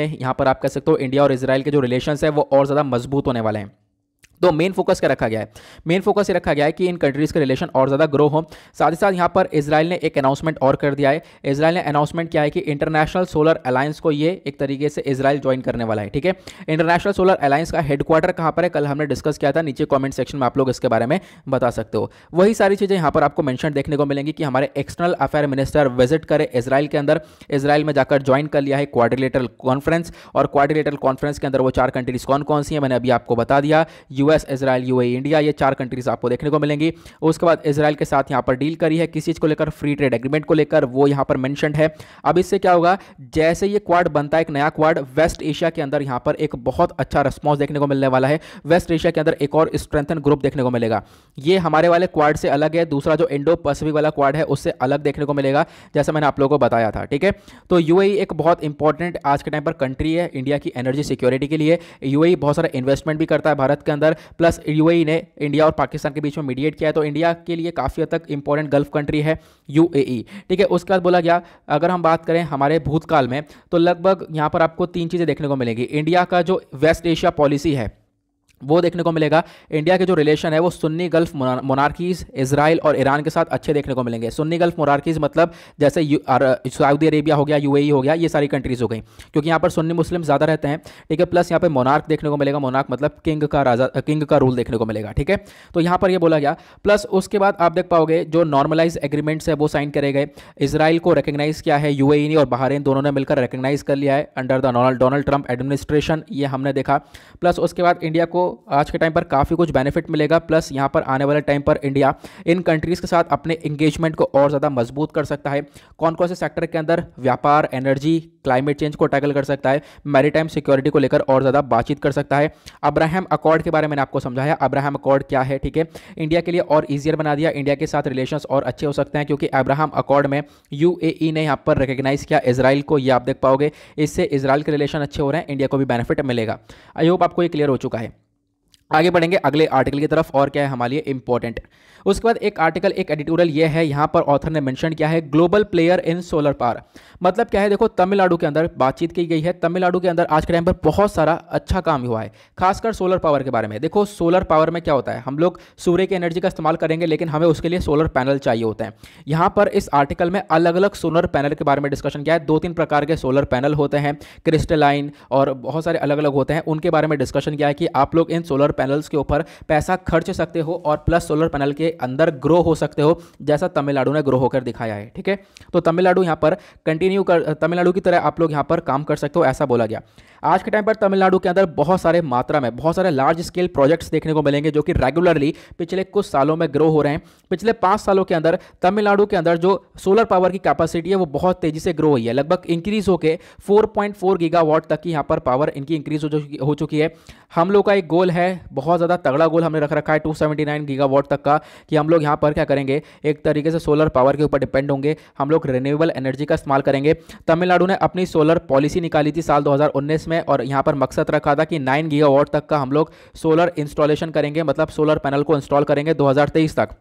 में यहाँ पर आप कह सकते हो इंडिया और इसराइल के जो रिलेशन है वो और ज़्यादा मजबूत होने वाले हैं तो मेन फोकस क्या रखा गया है मेन फोकस ये रखा गया है कि इन कंट्रीज़ का रिलेशन और ज़्यादा ग्रो हो साथ ही साथ यहाँ पर इसराइल ने एक अनाउंसमेंट और कर दिया है इसराइल ने अनाउंसमेंट किया है कि इंटरनेशनल सोलर अलायंस को ये एक तरीके से इसराइल ज्वाइन करने वाला है ठीक है इंटरनेशनल सोलर अलायंस का हेडक्वार्टर कहाँ पर है कल हमने डिस्कस किया था नीचे कॉमेंट सेक्शन में आप लोग इसके बारे में बता सकते हो वही सारी चीज़ें यहाँ पर आपको मैंशन देखने को मिलेंगी कि हमारे एक्सटर्नल अफेयर मिनिस्टर विजिट करे इसराइल के अंदर इसराइल में जाकर ज्वाइन कर लिया है क्वारिलेटर कॉन्फ्रेंस और क्वारिलेटर कॉन्फ्रेंस के अंदर वो चार कंट्रीज कौन कौन सी हैं मैंने अभी आपको बता दिया U US Israel U India ये चार कंट्रीज आपको देखने को मिलेंगी उसके बाद इसराइल के साथ यहाँ पर डील करी है किस चीज़ को लेकर फ्री ट्रेड एग्रीमेंट को लेकर वो यहाँ पर मैंशन है अब इससे क्या होगा जैसे ये क्वाड बनता है एक नया क्वाड वेस्ट एशिया के अंदर यहाँ पर एक बहुत अच्छा रिस्पॉन्स देखने को मिलने वाला है वेस्ट एशिया के अंदर एक और स्ट्रेंथन ग्रुप देखने को मिलेगा ये हमारे वाले क्वाड से अलग है दूसरा जो इंडो पैसिफिक वाला क्वाड है उससे अलग देखने को मिलेगा जैसा मैंने आप लोगों को बताया था ठीक है तो यूएई e एक बहुत इंपॉर्टेंट आज के टाइम पर कंट्री है इंडिया की एनर्जी सिक्योरिटी के लिए यूएई e बहुत सारा इन्वेस्टमेंट भी करता है भारत के अंदर प्लस यू ने इंडिया और पाकिस्तान के बीच में मीडिएट किया है तो इंडिया के लिए काफ़ी हद तक इंपॉर्टेंट गल्फ कंट्री है यू ठीक है उसके बाद बोला गया अगर हम बात करें हमारे भूतकाल में तो लगभग यहाँ पर आपको तीन चीज़ें देखने को मिलेंगी इंडिया का जो वेस्ट एशिया पॉलिसी है वो देखने को मिलेगा इंडिया के जो रिलेशन है वो सुन्नी गल्फ मोनार्कीज़ इसराइल और ईरान के साथ अच्छे देखने को मिलेंगे सुन्नी गल्फ मोनार्कीज़ मतलब जैसे सऊदी अरेबिया हो गया यूएई e हो गया ये सारी कंट्रीज़ हो गई क्योंकि यहाँ पर सुन्नी मुस्लिम ज़्यादा रहते हैं ठीक है प्लस यहाँ पर मोनार्क देखने को मिलेगा मोनार्क मतलब किंग का राजा किंग का रूल देखने को मिलेगा ठीक है तो यहाँ पर यह बोला गया प्लस उसके बाद आप देख पाओगे जो नॉर्मलाइज एग्रीमेंट्स है वो साइन करे गए इसराइल को रिकग्नाइज़ किया है यू e और बहारेन दोनों ने मिलकर रिकग्नाइज़ कर लिया है under the Donald Trump administration ये हमने देखा प्लस उसके बाद इंडिया को आज के टाइम पर काफ़ी कुछ बेनिफिट मिलेगा प्लस यहाँ पर आने वाले टाइम पर इंडिया इन कंट्रीज़ के साथ अपने इंगेजमेंट को और ज़्यादा मजबूत कर सकता है कौन कौन से सेक्टर के अंदर व्यापार एनर्जी क्लाइमेट चेंज को टैकल कर सकता है मैरीटाइम सिक्योरिटी को लेकर और ज़्यादा बातचीत कर सकता है अब्राहम अकॉर्ड के बारे में आपको समझाया अब्राहम अकॉर्ड क्या है ठीक है इंडिया के लिए और ईजियर बना दिया इंडिया के साथ रिलेशन और अच्छे हो सकते हैं क्योंकि अब्राहम अकॉर्ड में यू e ने यहाँ पर रिकग्नाइज़ किया इसराइल को ये आप देख पाओगे इससे इसराइल के रिलेशन अच्छे हो रहे हैं इंडिया को भी बेनिफिट मिलेगा आई होप आपको ये क्लियर हो चुका है आगे बढ़ेंगे अगले आर्टिकल की तरफ और क्या है हमारे लिए इंपॉर्टेंट उसके बाद एक आर्टिकल एक एडिटोरियल ये है यहाँ पर ऑथर ने मैंशन किया है global player in solar power मतलब क्या है देखो तमिलनाडु के अंदर बातचीत की गई है तमिलनाडु के अंदर आज के टाइम पर बहुत सारा अच्छा काम हुआ है खासकर सोलर पावर के बारे में देखो सोलर पावर में क्या होता है हम लोग सूर्य की एनर्जी का इस्तेमाल करेंगे लेकिन हमें उसके लिए सोलर पैनल चाहिए होते हैं यहाँ पर इस आर्टिकल में अलग अलग सोलर पैनल के बारे में डिस्कशन किया है दो तीन प्रकार के सोलर पैनल होते हैं क्रिस्टलाइन और बहुत सारे अलग अलग होते हैं उनके बारे में डिस्कशन किया है कि आप लोग इन सोलर पैनल्स के ऊपर पैसा खर्च सकते हो और प्लस सोलर पैनल के अंदर ग्रो हो सकते हो जैसा तमिलनाडु ने ग्रो होकर दिखाया है ठीक है तो तमिलनाडु यहाँ पर कंटिन्यू कर तमिलनाडु की तरह आप लोग यहाँ पर काम कर सकते हो ऐसा बोला गया आज के टाइम पर तमिलनाडु के अंदर बहुत सारे मात्रा में बहुत सारे लार्ज स्केल प्रोजेक्ट्स देखने को मिलेंगे जो कि रेगुलरली पिछले कुछ सालों में ग्रो हो रहे हैं पिछले पाँच सालों के अंदर तमिलनाडु के अंदर जो सोलर पावर की कैपेसिटी है वो बहुत तेजी से ग्रो हुई है लगभग इंक्रीज होकर फोर पॉइंट फोर वॉट तक की यहाँ पर पावर इनकी इंक्रीज हो चुकी है हम लोग का एक गोल है बहुत ज़्यादा तगड़ा गोल हमने रख रखा है टू सेवेंटी नाइन गीगावाट तक का कि हम लोग यहाँ पर क्या करेंगे एक तरीके से सोलर पावर के ऊपर डिपेंड होंगे हम लोग रिन्यूएबल एनर्जी का इस्तेमाल करेंगे तमिलनाडु ने अपनी सोलर पॉलिसी निकाली थी साल दो में और यहाँ पर मकसद रखा था कि नाइन गीगावाट तक का हम लोग सोलर इंस्टॉलेशन करेंगे मतलब सोलर पैनल को इंस्टॉल करेंगे 2023 तक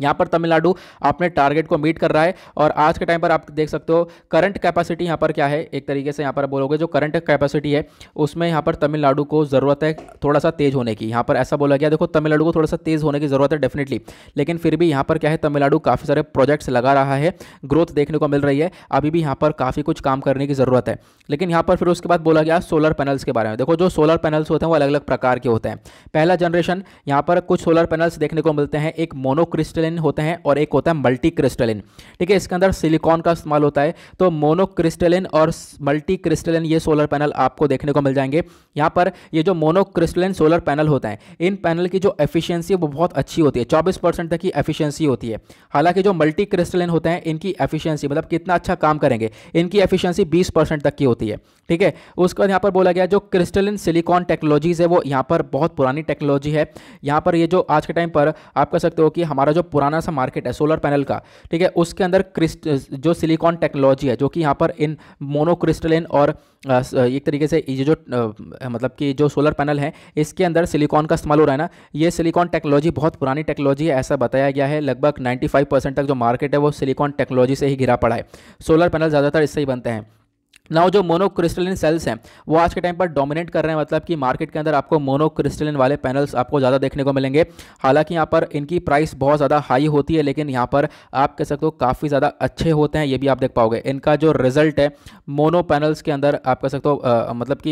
यहाँ पर तमिलनाडु अपने टारगेट को मीट कर रहा है और आज के टाइम पर आप देख सकते हो करंट कैपेसिटी यहाँ पर क्या है एक तरीके से यहाँ पर बोलोगे जो करंट कैपेसिटी है उसमें यहाँ पर तमिलनाडु को ज़रूरत है थोड़ा सा तेज़ होने की यहाँ पर ऐसा बोला गया देखो तमिलनाडु को थोड़ा सा तेज़ होने की ज़रूरत है डेफिनेटली लेकिन फिर भी यहाँ पर क्या है तमिलनाडु काफ़ी सारे प्रोजेक्ट्स लगा रहा है ग्रोथ देखने को मिल रही है अभी भी यहाँ पर काफ़ी कुछ काम करने की ज़रूरत है लेकिन यहाँ पर फिर उसके बाद बोला गया सोलर पैनल्स के बारे में देखो जो सोलर पैनल्स होते हैं वो अलग अलग प्रकार के होते हैं पहला जनरेशन यहाँ पर कुछ सोलर पैनल्स देखने को मिलते हैं एक मोनोक्रिस्टल क्रिस्टलिन होते हैं और एक होता है मल्टी क्रिस्टलिन ठीक है इसके अंदर सिलिकॉन का इस्तेमाल होता है तो मोनोक्रिस्टलिन और मल्टी क्रिस्टलिन ये सोलर पैनल आपको देखने को मिल जाएंगे यहाँ पर ये जो मोनोक्रिस्टलिन सोलर पैनल होता है इन पैनल की जो एफिशियंसी है वो बहुत अच्छी होती है चौबीस तक की एफिशियंसी होती है हालांकि जो मल्टी क्रिस्टलिन होते हैं इनकी एफिशियंसी मतलब कितना अच्छा काम करेंगे इनकी एफिशियंसी बीस तक की होती है ठीक है उसके बाद यहाँ पर बोला गया जो क्रिस्टलिन सिलिकॉन टेक्नोलॉजीज़ है वो यहाँ पर बहुत पुरानी टेक्नोलॉजी है यहाँ पर ये जो आज के टाइम पर आप कह सकते हो कि हमारा जो पुराना सा मार्केट है सोलर पैनल का ठीक है उसके अंदर क्रिस्ट जो सिलिकॉन टेक्नोलॉजी है जो कि यहाँ पर इन मोनोक्रिस्टलिन और एक तरीके से ये जो मतलब कि जो सोलर पैनल है इसके अंदर सिलिकॉन का इस्तेमाल हो रहा है ना ये सिलिकॉन टेक्नोलॉजी बहुत पुरानी टेक्नोलॉजी है ऐसा बताया गया है लगभग नाइन्टी परसेंट तक जो मार्केट है वो सिलिकॉन टेक्नोलॉजी से ही घिरा पड़ा है सोलर पैनल ज़्यादातर इससे ही बनते हैं नाउ जो मोनोक्रिस्टलिन सेल्स हैं वो आज के टाइम पर डोमिनेट कर रहे हैं मतलब कि मार्केट के अंदर आपको मोनोक्रिस्टलिन वाले पैनल्स आपको ज़्यादा देखने को मिलेंगे हालांकि यहाँ पर इनकी प्राइस बहुत ज़्यादा हाई होती है लेकिन यहाँ पर आप कह सकते हो काफ़ी ज़्यादा अच्छे होते हैं ये भी आप देख पाओगे इनका जो रिजल्ट है मोनो पैनल्स के अंदर आप कह सकते हो आ, मतलब कि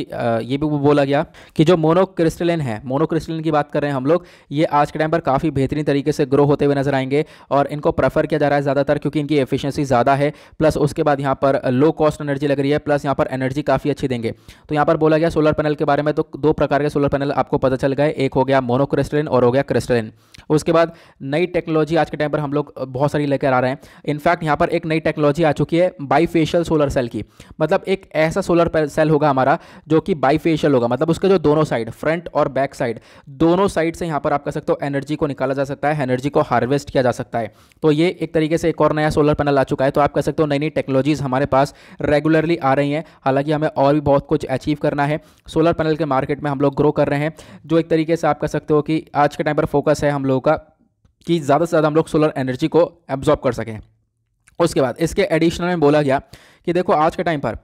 ये भी बोला गया कि जो मोनोक्रिस्टलिन है मोनोक्रिस्टलिन की बात कर रहे हैं हम लोग ये आज के टाइम पर काफ़ी बेहतरीन तरीके से ग्रो होते हुए नजर आएंगे और इनको प्रेफर किया जा रहा है ज़्यादातर क्योंकि इनकी एफिशियंसी ज़्यादा है प्लस उसके बाद यहाँ पर लो कॉस्ट एनर्जी लग रही है प्लस यहाँ पर एनर्जी काफ़ी अच्छी देंगे तो यहाँ पर बोला गया सोलर पैनल के बारे में तो दो प्रकार के सोलर पैनल आपको पता चल गए एक हो गया मोनोक्रिस्टलिन और हो गया क्रिस्टलिन उसके बाद नई टेक्नोलॉजी आज के टाइम पर हम लोग बहुत सारी लेकर आ रहे हैं इनफैक्ट यहाँ पर एक नई टेक्नोलॉजी आ चुकी है बाईफेशियल सोलर सेल की मतलब एक ऐसा सोलर सेल होगा हमारा जो कि बाईफेशियल होगा मतलब उसका जो दोनों साइड फ्रंट और बैक साइड दोनों साइड से यहाँ पर आप कह सकते हो एनर्जी को निकाला जा सकता है एनर्जी को हार्वेस्ट किया जा सकता है तो ये एक तरीके से एक और नया सोलर पैनल आ चुका है तो आप कह सकते हो नई नई टेक्नोलॉजीज़ हमारे पास रेगुलरली आ रही हैं हालांकि हमें और भी बहुत कुछ अचीव करना है सोलर पैनल के मार्केट में हम लोग ग्रो कर रहे हैं जो एक तरीके से आप कह सकते हो कि आज के टाइम पर फोकस है हम लोग होगा कि ज़्यादा से ज़्यादा हम लोग सोलर एनर्जी को एब्जॉर्ब कर सकें उसके बाद इसके एडिशनल में बोला गया कि देखो आज के टाइम पर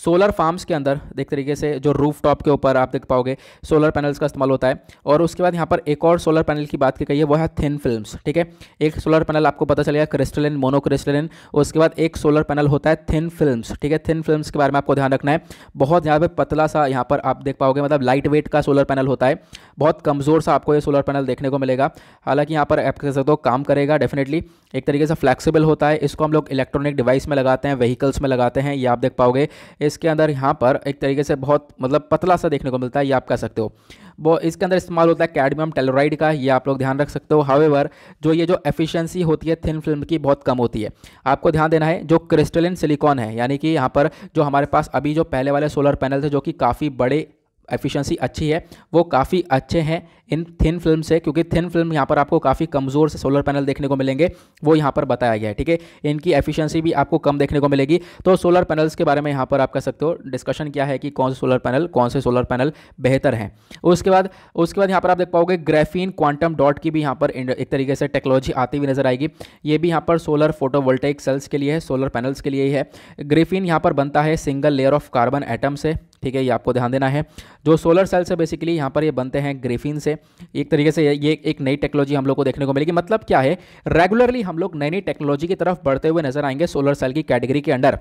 सोलर फार्म्स के अंदर देख तरीके से जो रूफ टॉप के ऊपर आप देख पाओगे सोलर पैनल्स का इस्तेमाल होता है और उसके बाद यहाँ पर एक और सोलर पैनल की बात की गई है वो है थिन फिल्म्स ठीक है एक सोलर पैनल आपको पता चलेगा क्रिस्टलिन मोनोक्रिस्टलिन उसके बाद एक सोलर पैनल होता है थिन फिल्म ठीक है थिन फिल्म के बारे में आपको ध्यान रखना है बहुत यहाँ पर पतला सा यहाँ पर आप देख पाओगे मतलब लाइट वेट का सोलर पैनल होता है बहुत कमज़ोर सा आपको ये सोलर पैनल देखने को मिलेगा हालांकि यहाँ पर आप कह सकते हो काम करेगा डेफिनेटली एक तरीके से फ्लेक्सीबल होता है इसको हम लोग इलेक्ट्रॉनिक डिवाइस में लगाते हैं व्हीकल्स में लगाते हैं ये आप देख पाओगे इसके अंदर यहाँ पर एक तरीके से बहुत मतलब पतला सा देखने को मिलता है ये आप कह सकते हो वो इसके अंदर इस्तेमाल होता है कैडमियम टेलोराइड का ये आप लोग ध्यान रख सकते हो हावेवर जो ये जो एफिशिएंसी होती है थिन फिल्म की बहुत कम होती है आपको ध्यान देना है जो क्रिस्टलिन सिलिकॉन है यानी कि यहाँ पर जो हमारे पास अभी जो पहले वाले सोलर पैनल थे जो कि काफ़ी बड़े एफिशिएंसी अच्छी है वो काफ़ी अच्छे हैं इन थिन फिल्म से क्योंकि थिन फिल्म यहाँ पर आपको काफ़ी कमज़ोर से सोलर पैनल देखने को मिलेंगे वो यहाँ पर बताया गया है ठीक है इनकी एफिशिएंसी भी आपको कम देखने को मिलेगी तो सोलर पैनल्स के बारे में यहाँ पर आप कह सकते हो डिस्कशन क्या है कि कौन से सोलर पैनल कौन से सोलर पैनल बेहतर हैं उसके बाद उसके बाद यहाँ पर आप देख पाओगे ग्रेफीन क्वांटम डॉट की भी यहाँ पर एक तरीके से टेक्नोलॉजी आती हुई नजर आएगी ये भी यहाँ पर सोलर फोटो सेल्स के लिए है सोलर पैनल्स के लिए ही है ग्रेफीन यहाँ पर बनता है single layer of carbon atom से ठीक है ये आपको ध्यान देना है जो सोलर सेल्स है बेसिकली यहाँ पर ये बनते हैं ग्रेफिन से एक तरीके से ये एक नई टेक्नोलॉजी हम लोग को देखने को मिलेगी मतलब क्या है रेगुलरली हम लोग नई नई टेक्नोलॉजी की तरफ बढ़ते हुए नजर आएंगे सोलर सेल की कैटेगरी के अंडर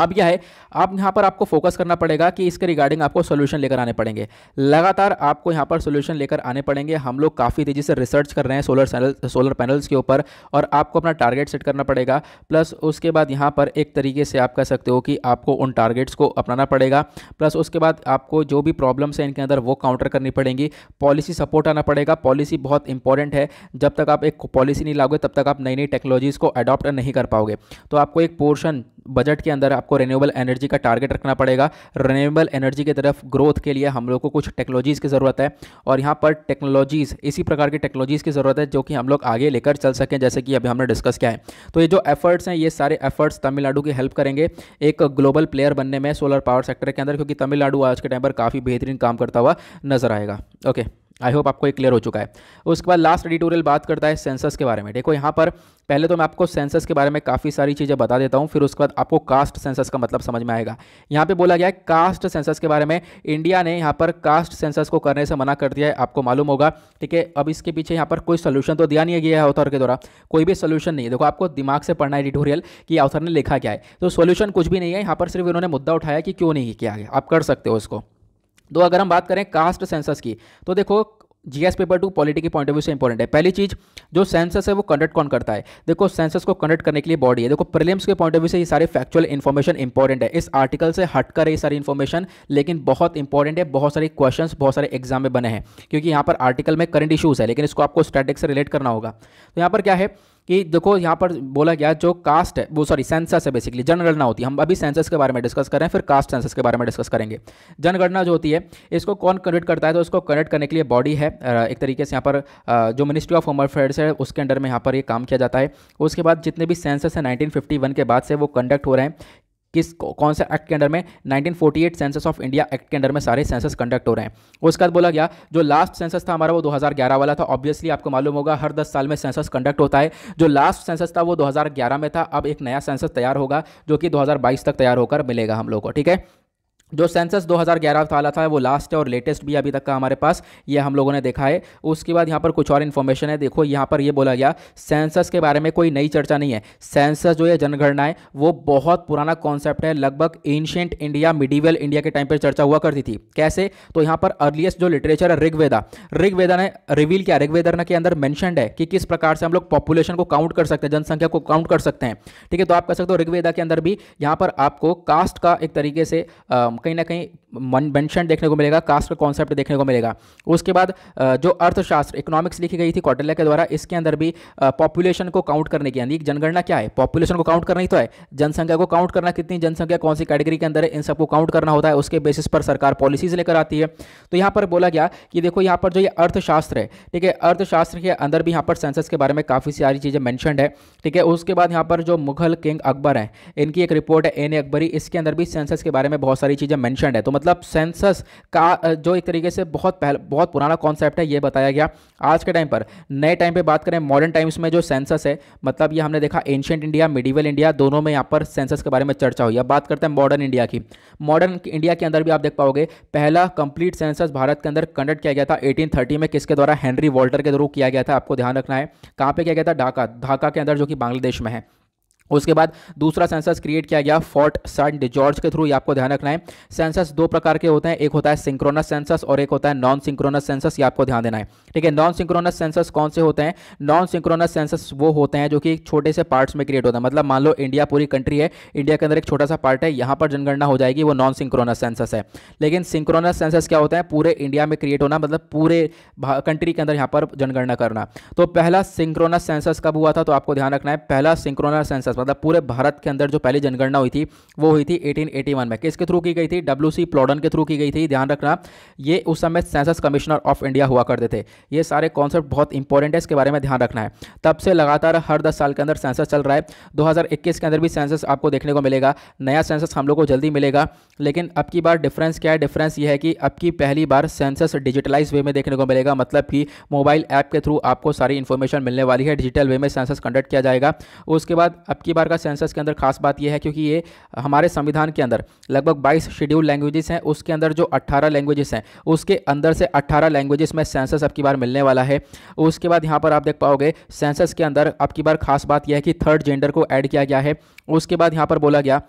अब यह है आप यहाँ पर आपको फोकस करना पड़ेगा कि इसके रिगार्डिंग आपको सोल्यूशन लेकर आने पड़ेंगे लगातार आपको यहाँ पर सोल्यूशन लेकर आने पड़ेंगे हम लोग काफ़ी तेज़ी से रिसर्च कर रहे हैं सोलर सैनल सोलर पैनल्स के ऊपर और आपको अपना टारगेट सेट करना पड़ेगा प्लस उसके बाद यहाँ पर एक तरीके से आप कह सकते हो कि आपको उन टारगेट्स को अपनाना पड़ेगा प्लस उसके बाद आपको जो भी प्रॉब्लम्स हैं इनके अंदर वो काउंटर करनी पड़ेंगी पॉलिसी सपोर्ट आना पड़ेगा पॉलिसी बहुत इंपॉर्टेंट है जब तक आप एक पॉलिसी नहीं लाओगे तब तक आप नई नई टेक्नोलॉजीज़ को अडॉप्ट नहीं कर पाओगे तो आपको एक पोर्शन बजट के अंदर आप आपको रेन्यूएबल एनर्जी का टारगेट रखना पड़ेगा रिन्यूएबल एनर्जी की तरफ ग्रोथ के लिए हम लोग को कुछ टेक्नोलॉजीज़ की ज़रूरत है और यहाँ पर टेक्नोलॉजीज़ इसी प्रकार की टेक्नोलॉजीज़ की ज़रूरत है जो कि हम लोग आगे लेकर चल सकें जैसे कि अभी हमने डिस्कस किया है तो ये जो एफर्ट्स हैं ये सारे एफर्ट्स तमिलनाडु की हेल्प करेंगे एक ग्लोबल प्लेयर बनने में सोलर पावर सेक्टर के अंदर क्योंकि तमिलनाडु आज के टाइम पर काफ़ी बेहतरीन काम करता हुआ नजर आएगा ओके आई होप आपको ये क्लियर हो चुका है उसके बाद लास्ट एडिटोरियल बात करता है सेंसस के बारे में देखो यहाँ पर पहले तो मैं आपको सेंसस के बारे में काफ़ी सारी चीज़ें बता देता हूँ फिर उसके बाद आपको कास्ट सेंसस का मतलब समझ में आएगा यहाँ पे बोला गया है कास्ट सेंसस के बारे में इंडिया ने यहाँ पर कास्ट सेंसस को करने से मना कर दिया है आपको मालूम होगा ठीक है अब इसके पीछे यहाँ पर कोई सोल्यूशन तो दिया नहीं गया है ऑथर के द्वारा कोई भी सोल्यूशन नहीं है देखो आपको दिमाग से पढ़ना एडिटोरियल कि ऑथर ने लिखा क्या है तो सोल्यूशन कुछ भी नहीं है यहाँ पर सिर्फ इन्होंने मुद्दा उठाया कि क्यों नहीं किया गया आप कर सकते हो उसको तो अगर हम बात करें कास्ट सेंसस की तो देखो जीएस पेपर टू पॉलिटी के पॉइंट ऑफ व्यू से इंपॉर्टेंट है पहली चीज जो सेंसस है वो कंडक्ट कौन करता है देखो सेंसस को कंडक्ट करने के लिए बॉडी है देखो प्रीलिम्स के पॉइंट ऑफ व्यू से ये सारे फैक्चुअल इंफॉर्मेशन इंपॉर्टेंट है इस आर्टिकल से हटकर ये सारी इंफॉर्मेशन लेकिन बहुत इंपॉर्टेंट है बहुत सारे क्वेश्चन बहुत सारे एग्जाम में बने हैं क्योंकि यहाँ पर आर्टिकल में करंट इशूज़ है लेकिन इसको आपको स्टैटिक से रिलेट करना होगा तो यहाँ पर क्या है कि देखो यहाँ पर बोला गया जो कास्ट है वो सॉरी सेंसस है बेसिकली जनगणना होती है हम अभी सेंसस के बारे में डिस्कस कर रहे हैं फिर कास्ट सेंसस के बारे में डिस्कस करेंगे जनगणना जो होती है इसको कौन कनेक्ट करता है तो इसको कनेक्ट करने के लिए बॉडी है एक तरीके से यहाँ पर जो मिनिस्ट्री ऑफ होम अफेयर्स है उसके अंडर में यहाँ पर ये काम किया जाता है उसके बाद जितने भी सेंसस हैं नाइनटीन के बाद से वो कंडक्ट हो रहे हैं किस कौन से एक्ट के अंडर में 1948 सेंसस ऑफ इंडिया एक्ट के अंडर में सारे सेंसस कंडक्ट हो रहे हैं उसके बाद बोला गया जो लास्ट सेंसस था हमारा वो 2011 वाला था ऑब्वियसली आपको मालूम होगा हर 10 साल में सेंसस कंडक्ट होता है जो लास्ट सेंसस था वो 2011 में था अब एक नया सेंसस तैयार होगा जो कि दो तक तैयार होकर मिलेगा हम लोग को ठीक है जो सेंसस 2011 वाला था वो लास्ट है और लेटेस्ट भी अभी तक का हमारे पास ये हम लोगों ने देखा है उसके बाद यहाँ पर कुछ और इन्फॉर्मेशन है देखो यहाँ पर ये बोला गया सेंसस के बारे में कोई नई चर्चा नहीं है सेंसस जो है जनगणना है वो बहुत पुराना कॉन्सेप्ट है लगभग एंशियंट इंडिया मिडीवल इंडिया के टाइम पर चर्चा हुआ करती थी कैसे तो यहाँ पर अर्लीस्ट जो लिटरेचर है ऋग्वेदा ऋग्वेदा ने रिवील किया ऋग्वेदर के अंदर मैंशनड है कि किस प्रकार से हम लोग पॉपुलेशन को काउंट कर सकते हैं जनसंख्या को काउंट कर सकते हैं ठीक है तो आप कह सकते हो ऋग्वेदा के अंदर भी यहाँ पर आपको कास्ट का एक तरीके से कहीं ना कहीं मेंशन देखने को मिलेगा कास्ट का कॉन्सेप्ट देखने को मिलेगा उसके बाद जो अर्थशास्त्र इकोनॉमिक्स लिखी गई थी कौटल्या के द्वारा इसके अंदर भी पॉपुलेशन को काउंट करने की यानी जनगणना क्या है पॉपुलेशन को काउंट करना ही तो है जनसंख्या को काउंट करना कितनी जनसंख्या कौन सी कैटेगरी के अंदर है इन सबको काउंट करना होता है उसके बेसिस पर सरकार पॉलिसीज लेकर आती है तो यहाँ पर बोला गया कि देखो यहाँ पर जो ये अर्थशास्त्र है ठीक है अर्थशास्त्र के अंदर भी यहाँ पर सेंसस के बारे में काफ़ी सारी चीज़ें मैंशनड है ठीक है उसके बाद यहाँ पर जो मुगल किंग अकबर हैं इनकी एक रिपोर्ट है एन ए अकबरी इसके अंदर भी सेंसस के बारे में बहुत सारी चीज़ें मैंशन है तो मतलब सेंसस का जो एक तरीके से बहुत पहले बहुत पुराना कॉन्सेप्ट है ये बताया गया आज के टाइम पर नए टाइम पर बात करें मॉडर्न टाइम्स में जो सेंसस है मतलब ये हमने देखा एंशियंट इंडिया मिडिवल इंडिया दोनों में यहाँ पर सेंसस के बारे में चर्चा हुई अब बात करते हैं मॉडर्न इंडिया की मॉडर्न इंडिया के अंदर भी आप देख पाओगे पहला कंप्लीट सेंसस भारत के अंदर कंडक्ट किया गया था एटीन में किसके द्वारा हेनरी वॉल्टर के थ्रू किया गया था आपको ध्यान रखना है कहाँ पर किया गया था ढाका ढाका के अंदर जो कि बांग्लादेश में है उसके बाद दूसरा सेंसस क्रिएट किया गया फोर्ट सेंट जॉर्ज के थ्रू ये आपको ध्यान रखना है सेंसस दो प्रकार के होते हैं एक होता है सिंक्रोनस सेंसस और एक होता है नॉन सिंक्रोनस सेंसस ये आपको ध्यान देना है ठीक है नॉन सिंक्रोनस सेंसस कौन से होते हैं नॉन सिंक्रोनस सेंसस वो होते हैं जो कि छोटे से पार्ट्स में क्रिएट होता है मतलब मान लो इंडिया पूरी कंट्री है इंडिया के अंदर एक छोटा सा पार्ट है यहाँ पर जनगणना हो जाएगी वो नॉन सिंक्रोनस सेंसस है लेकिन सिंक्रोनस सेंसस क्या होता है पूरे इंडिया में क्रिएट होना मतलब पूरे कंट्री के अंदर यहाँ पर जनगणना करना तो पहला सिंक्रोनस सेंसस कब हुआ था तो आपको ध्यान रखना है पहला सिंक्रोनस सेंसस मतलब पूरे भारत के अंदर जो पहली जनगणना हुई थी वो हुई थी 1881 में किसके थ्रू की गई थी डब्ल्यू सी प्लॉडन के थ्रू की गई थी ध्यान रखना ये उस समय सेंसस कमिश्नर ऑफ इंडिया हुआ करते थे ये सारे कॉन्सेप्ट बहुत इंपॉर्टेंट है इसके बारे में ध्यान रखना है तब से लगातार हर दस साल के अंदर सेंसस चल रहा है दो के अंदर भी सेंसस आपको देखने को मिलेगा नया सेंसस हम लोग को जल्दी मिलेगा लेकिन अब की बार डिफरेंस क्या है डिफरेंस ये है कि अब की पहली बार सेंसस डिजिटलाइज वे में देखने को मिलेगा मतलब कि मोबाइल ऐप के थ्रू आपको सारी इन्फॉर्मेशन मिलने वाली है डिजिटल वे में सेंसस कंडक्ट किया जाएगा उसके बाद अब की बार का सेंसस के अंदर खास बात यह है क्योंकि ये हमारे संविधान के अंदर लगभग 22 शेड्यूल लैंग्वेजेस हैं उसके अंदर जो 18 लैंग्वेजेस हैं उसके अंदर से 18 लैंग्वेजेस में सेंसस अब की बार मिलने वाला है उसके बाद यहाँ पर आप देख पाओगे सेंसस के अंदर अब की बार खास बात यह है कि थर्ड जेंडर को ऐड किया गया है उसके बाद यहाँ पर बोला गया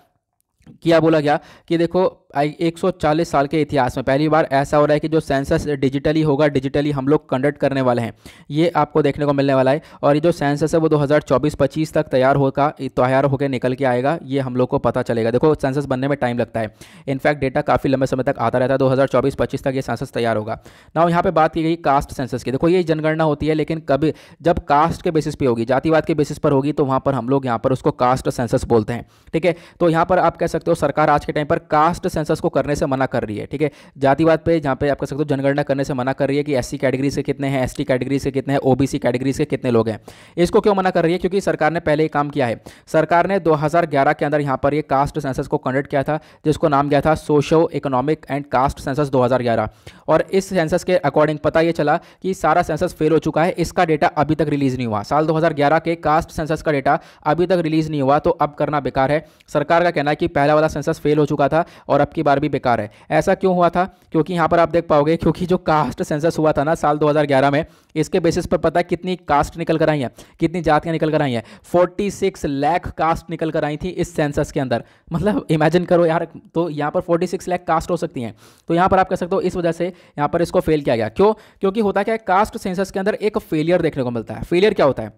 क्या बोला गया कि देखो 140 साल के इतिहास में पहली बार ऐसा हो रहा है कि जो सेंसस डिजिटली होगा डिजिटली हम लोग कंडक्ट करने वाले हैं ये आपको देखने को मिलने वाला है और ये जो सेंसस है वो 2024-25 तक तैयार होगा तैयार होकर निकल के आएगा ये हम लोग को पता चलेगा देखो सेंसस बनने में टाइम लगता है इनफैक्ट डेटा काफ़ी लंबे समय तक आता रहता है दो हज़ार तक ये सेंसस तैयार होगा ना यहाँ पर बात की गई कास्ट सेंसस की देखो ये जनगणना होती है लेकिन कभी जब कास्ट के बेसिस पर होगी जातिवाद के बेसिस पर होगी तो वहाँ पर हम लोग यहाँ पर उसको कास्ट सेंसस बोलते हैं ठीक है तो यहाँ पर आप कह सकते हो सरकार आज के टाइम पर कास्ट सेंसस को करने से मना कर रही है ठीक है जातिवाद पे जहाँ पे आप कह सकते हो जनगणना करने से मना कर रही है कि एससी कैटेगरी से कितने हैं एसटी कैटेगरी से कितने हैं ओबीसी कैटेगरी से कितने लोग हैं इसको क्यों मना कर रही है क्योंकि सरकार ने पहले ही काम किया है सरकार ने 2011 के अंदर यहाँ पर ये कास्ट सेंसस को कंडक्ट किया था जिसको नाम गया था socio economic and caste census 2011 और इस सेंसस के अकॉर्डिंग पता ये चला कि सारा सेंसस फेल हो चुका है इसका डेटा अभी तक रिलीज़ नहीं हुआ साल 2011 के कास्ट सेंसस का डेटा अभी तक रिलीज़ नहीं हुआ तो अब करना बेकार है सरकार का कहना है कि पहला वाला सेंसस फेल हो चुका था और आपकी बार भी बेकार है ऐसा क्यों हुआ था क्योंकि यहाँ पर आप देख पाओगे क्योंकि जो कास्ट सेंसस हुआ था ना साल 2011 में इसके बेसिस पर पता है कितनी कास्ट निकल कर आई हैं कितनी जातियाँ निकल कर आई हैं फोर्टी सिक्स कास्ट निकल कर आई थी इस सेंसस के अंदर मतलब इमेजिन करो यार तो यहाँ पर फोर्टी सिक्स कास्ट हो सकती हैं तो यहाँ पर आप कह सकते हो इस वजह से यहाँ पर इसको फेल किया गया क्यों क्योंकि होता क्या है कास्ट सेंसस के अंदर एक फेलियर देखने को मिलता है फेलियर क्या होता है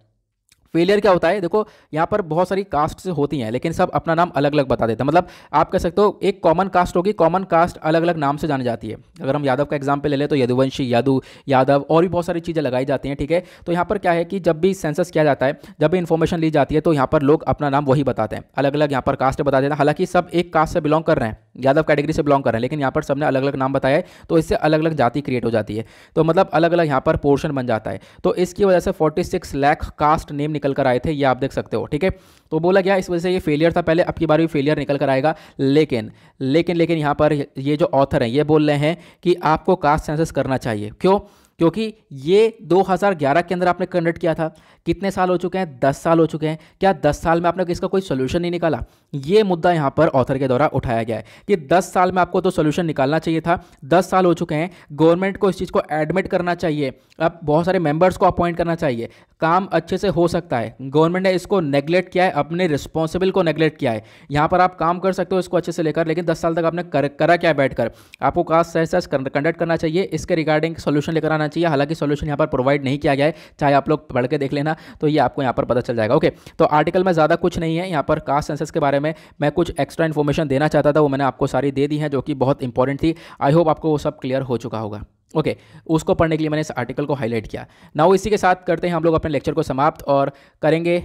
फेलियर क्या होता है देखो यहाँ पर बहुत सारी कास्ट से होती हैं लेकिन सब अपना नाम अलग अलग बता देते हैं मतलब आप कह सकते हो एक कॉमन कास्ट होगी कॉमन कास्ट अलग अलग नाम से जानी जाती है अगर हम यादव का एग्जाम्पल ले लें तो यदुवंशी यादव यादव और भी बहुत सारी चीज़ें लगाई जाती हैं ठीक है तो यहाँ पर क्या है कि जब भी सेंसस किया जाता है जब भी इन्फॉर्मेशन ली जाती है तो यहाँ पर लोग अपना नाम वही बताते हैं अलग अलग यहाँ पर कास्ट बता देते हैं हालांकि सब एक कास्ट से बिलोंग कर रहे हैं यादव कैटेगरी से बिलोंग कर रहे हैं लेकिन यहाँ पर सबने अलग अलग नाम बताया है तो इससे अलग अलग जाति क्रिएट हो जाती है तो मतलब अलग अलग यहाँ पर पोर्शन बन जाता है तो इसकी वजह से सिक्स लाख कास्ट नेम निकल कर आए थे ये आप देख सकते हो ठीक है तो बोला गया इस वजह से ये फेलियर था पहले अब की बार भी फेलियर निकल कर आएगा लेकिन लेकिन लेकिन यहाँ पर ये जो ऑथर हैं ये बोल रहे हैं कि आपको कास्ट सेंसस करना चाहिए क्यों क्योंकि ये 2011 के अंदर आपने कंडक्ट किया था कितने साल हो चुके हैं दस साल हो चुके हैं क्या दस साल में आपने इसका कोई सोल्यूशन नहीं निकाला ये मुद्दा यहाँ पर ऑथर के द्वारा उठाया गया है कि दस साल में आपको तो सोल्यूशन निकालना चाहिए था दस साल हो चुके हैं गवर्नमेंट को इस चीज़ को एडमिट करना चाहिए अब बहुत सारे मेंबर्स को अपॉइंट करना चाहिए काम अच्छे से हो सकता है गवर्नमेंट ने इसको नेग्लेक्ट किया है अपने रिस्पॉन्सिबल को नेग्लेक्ट किया है यहाँ पर आप काम कर सकते हो इसको अच्छे से लेकर लेकिन दस साल तक आपने कर, करा क्या बैठकर आपको कास्ट सर्च कंडक्ट करना चाहिए इसके रिगार्डिंग सोल्यूशन लेकर आना चाहिए हालांकि सोल्यूशन यहाँ पर प्रोवाइड नहीं किया गया है चाहे आप लोग पढ़ के देख लेना ना तो ये आपको यहाँ पर पता चल जाएगा ओके तो आर्टिकल में ज़्यादा कुछ नहीं है यहाँ पर कास्ट सेंसस के बारे में मैं कुछ एक्स्ट्रा इन्फॉर्मेशन देना चाहता था वो मैंने आपको सारी दे दी है जो कि बहुत इंपॉर्टेंट थी आई होप आपको वो सब क्लियर हो चुका होगा ओके okay, उसको पढ़ने के लिए मैंने इस आर्टिकल को हाईलाइट किया नाउ इसी के साथ करते हैं हम लोग अपने लेक्चर को समाप्त और करेंगे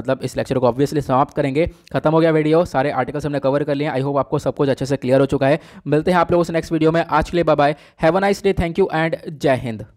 मतलब इस लेक्चर को ऑब्वियसली समाप्त करेंगे खत्म हो गया वीडियो सारे आर्टिकल्स हमने कवर कर लिए आई होप आपको सब कुछ अच्छे से क्लियर हो चुका है मिलते हैं आप लोगों से नेक्स्ट वीडियो में आज के लिए bye have a nice day thank you and Jai Hind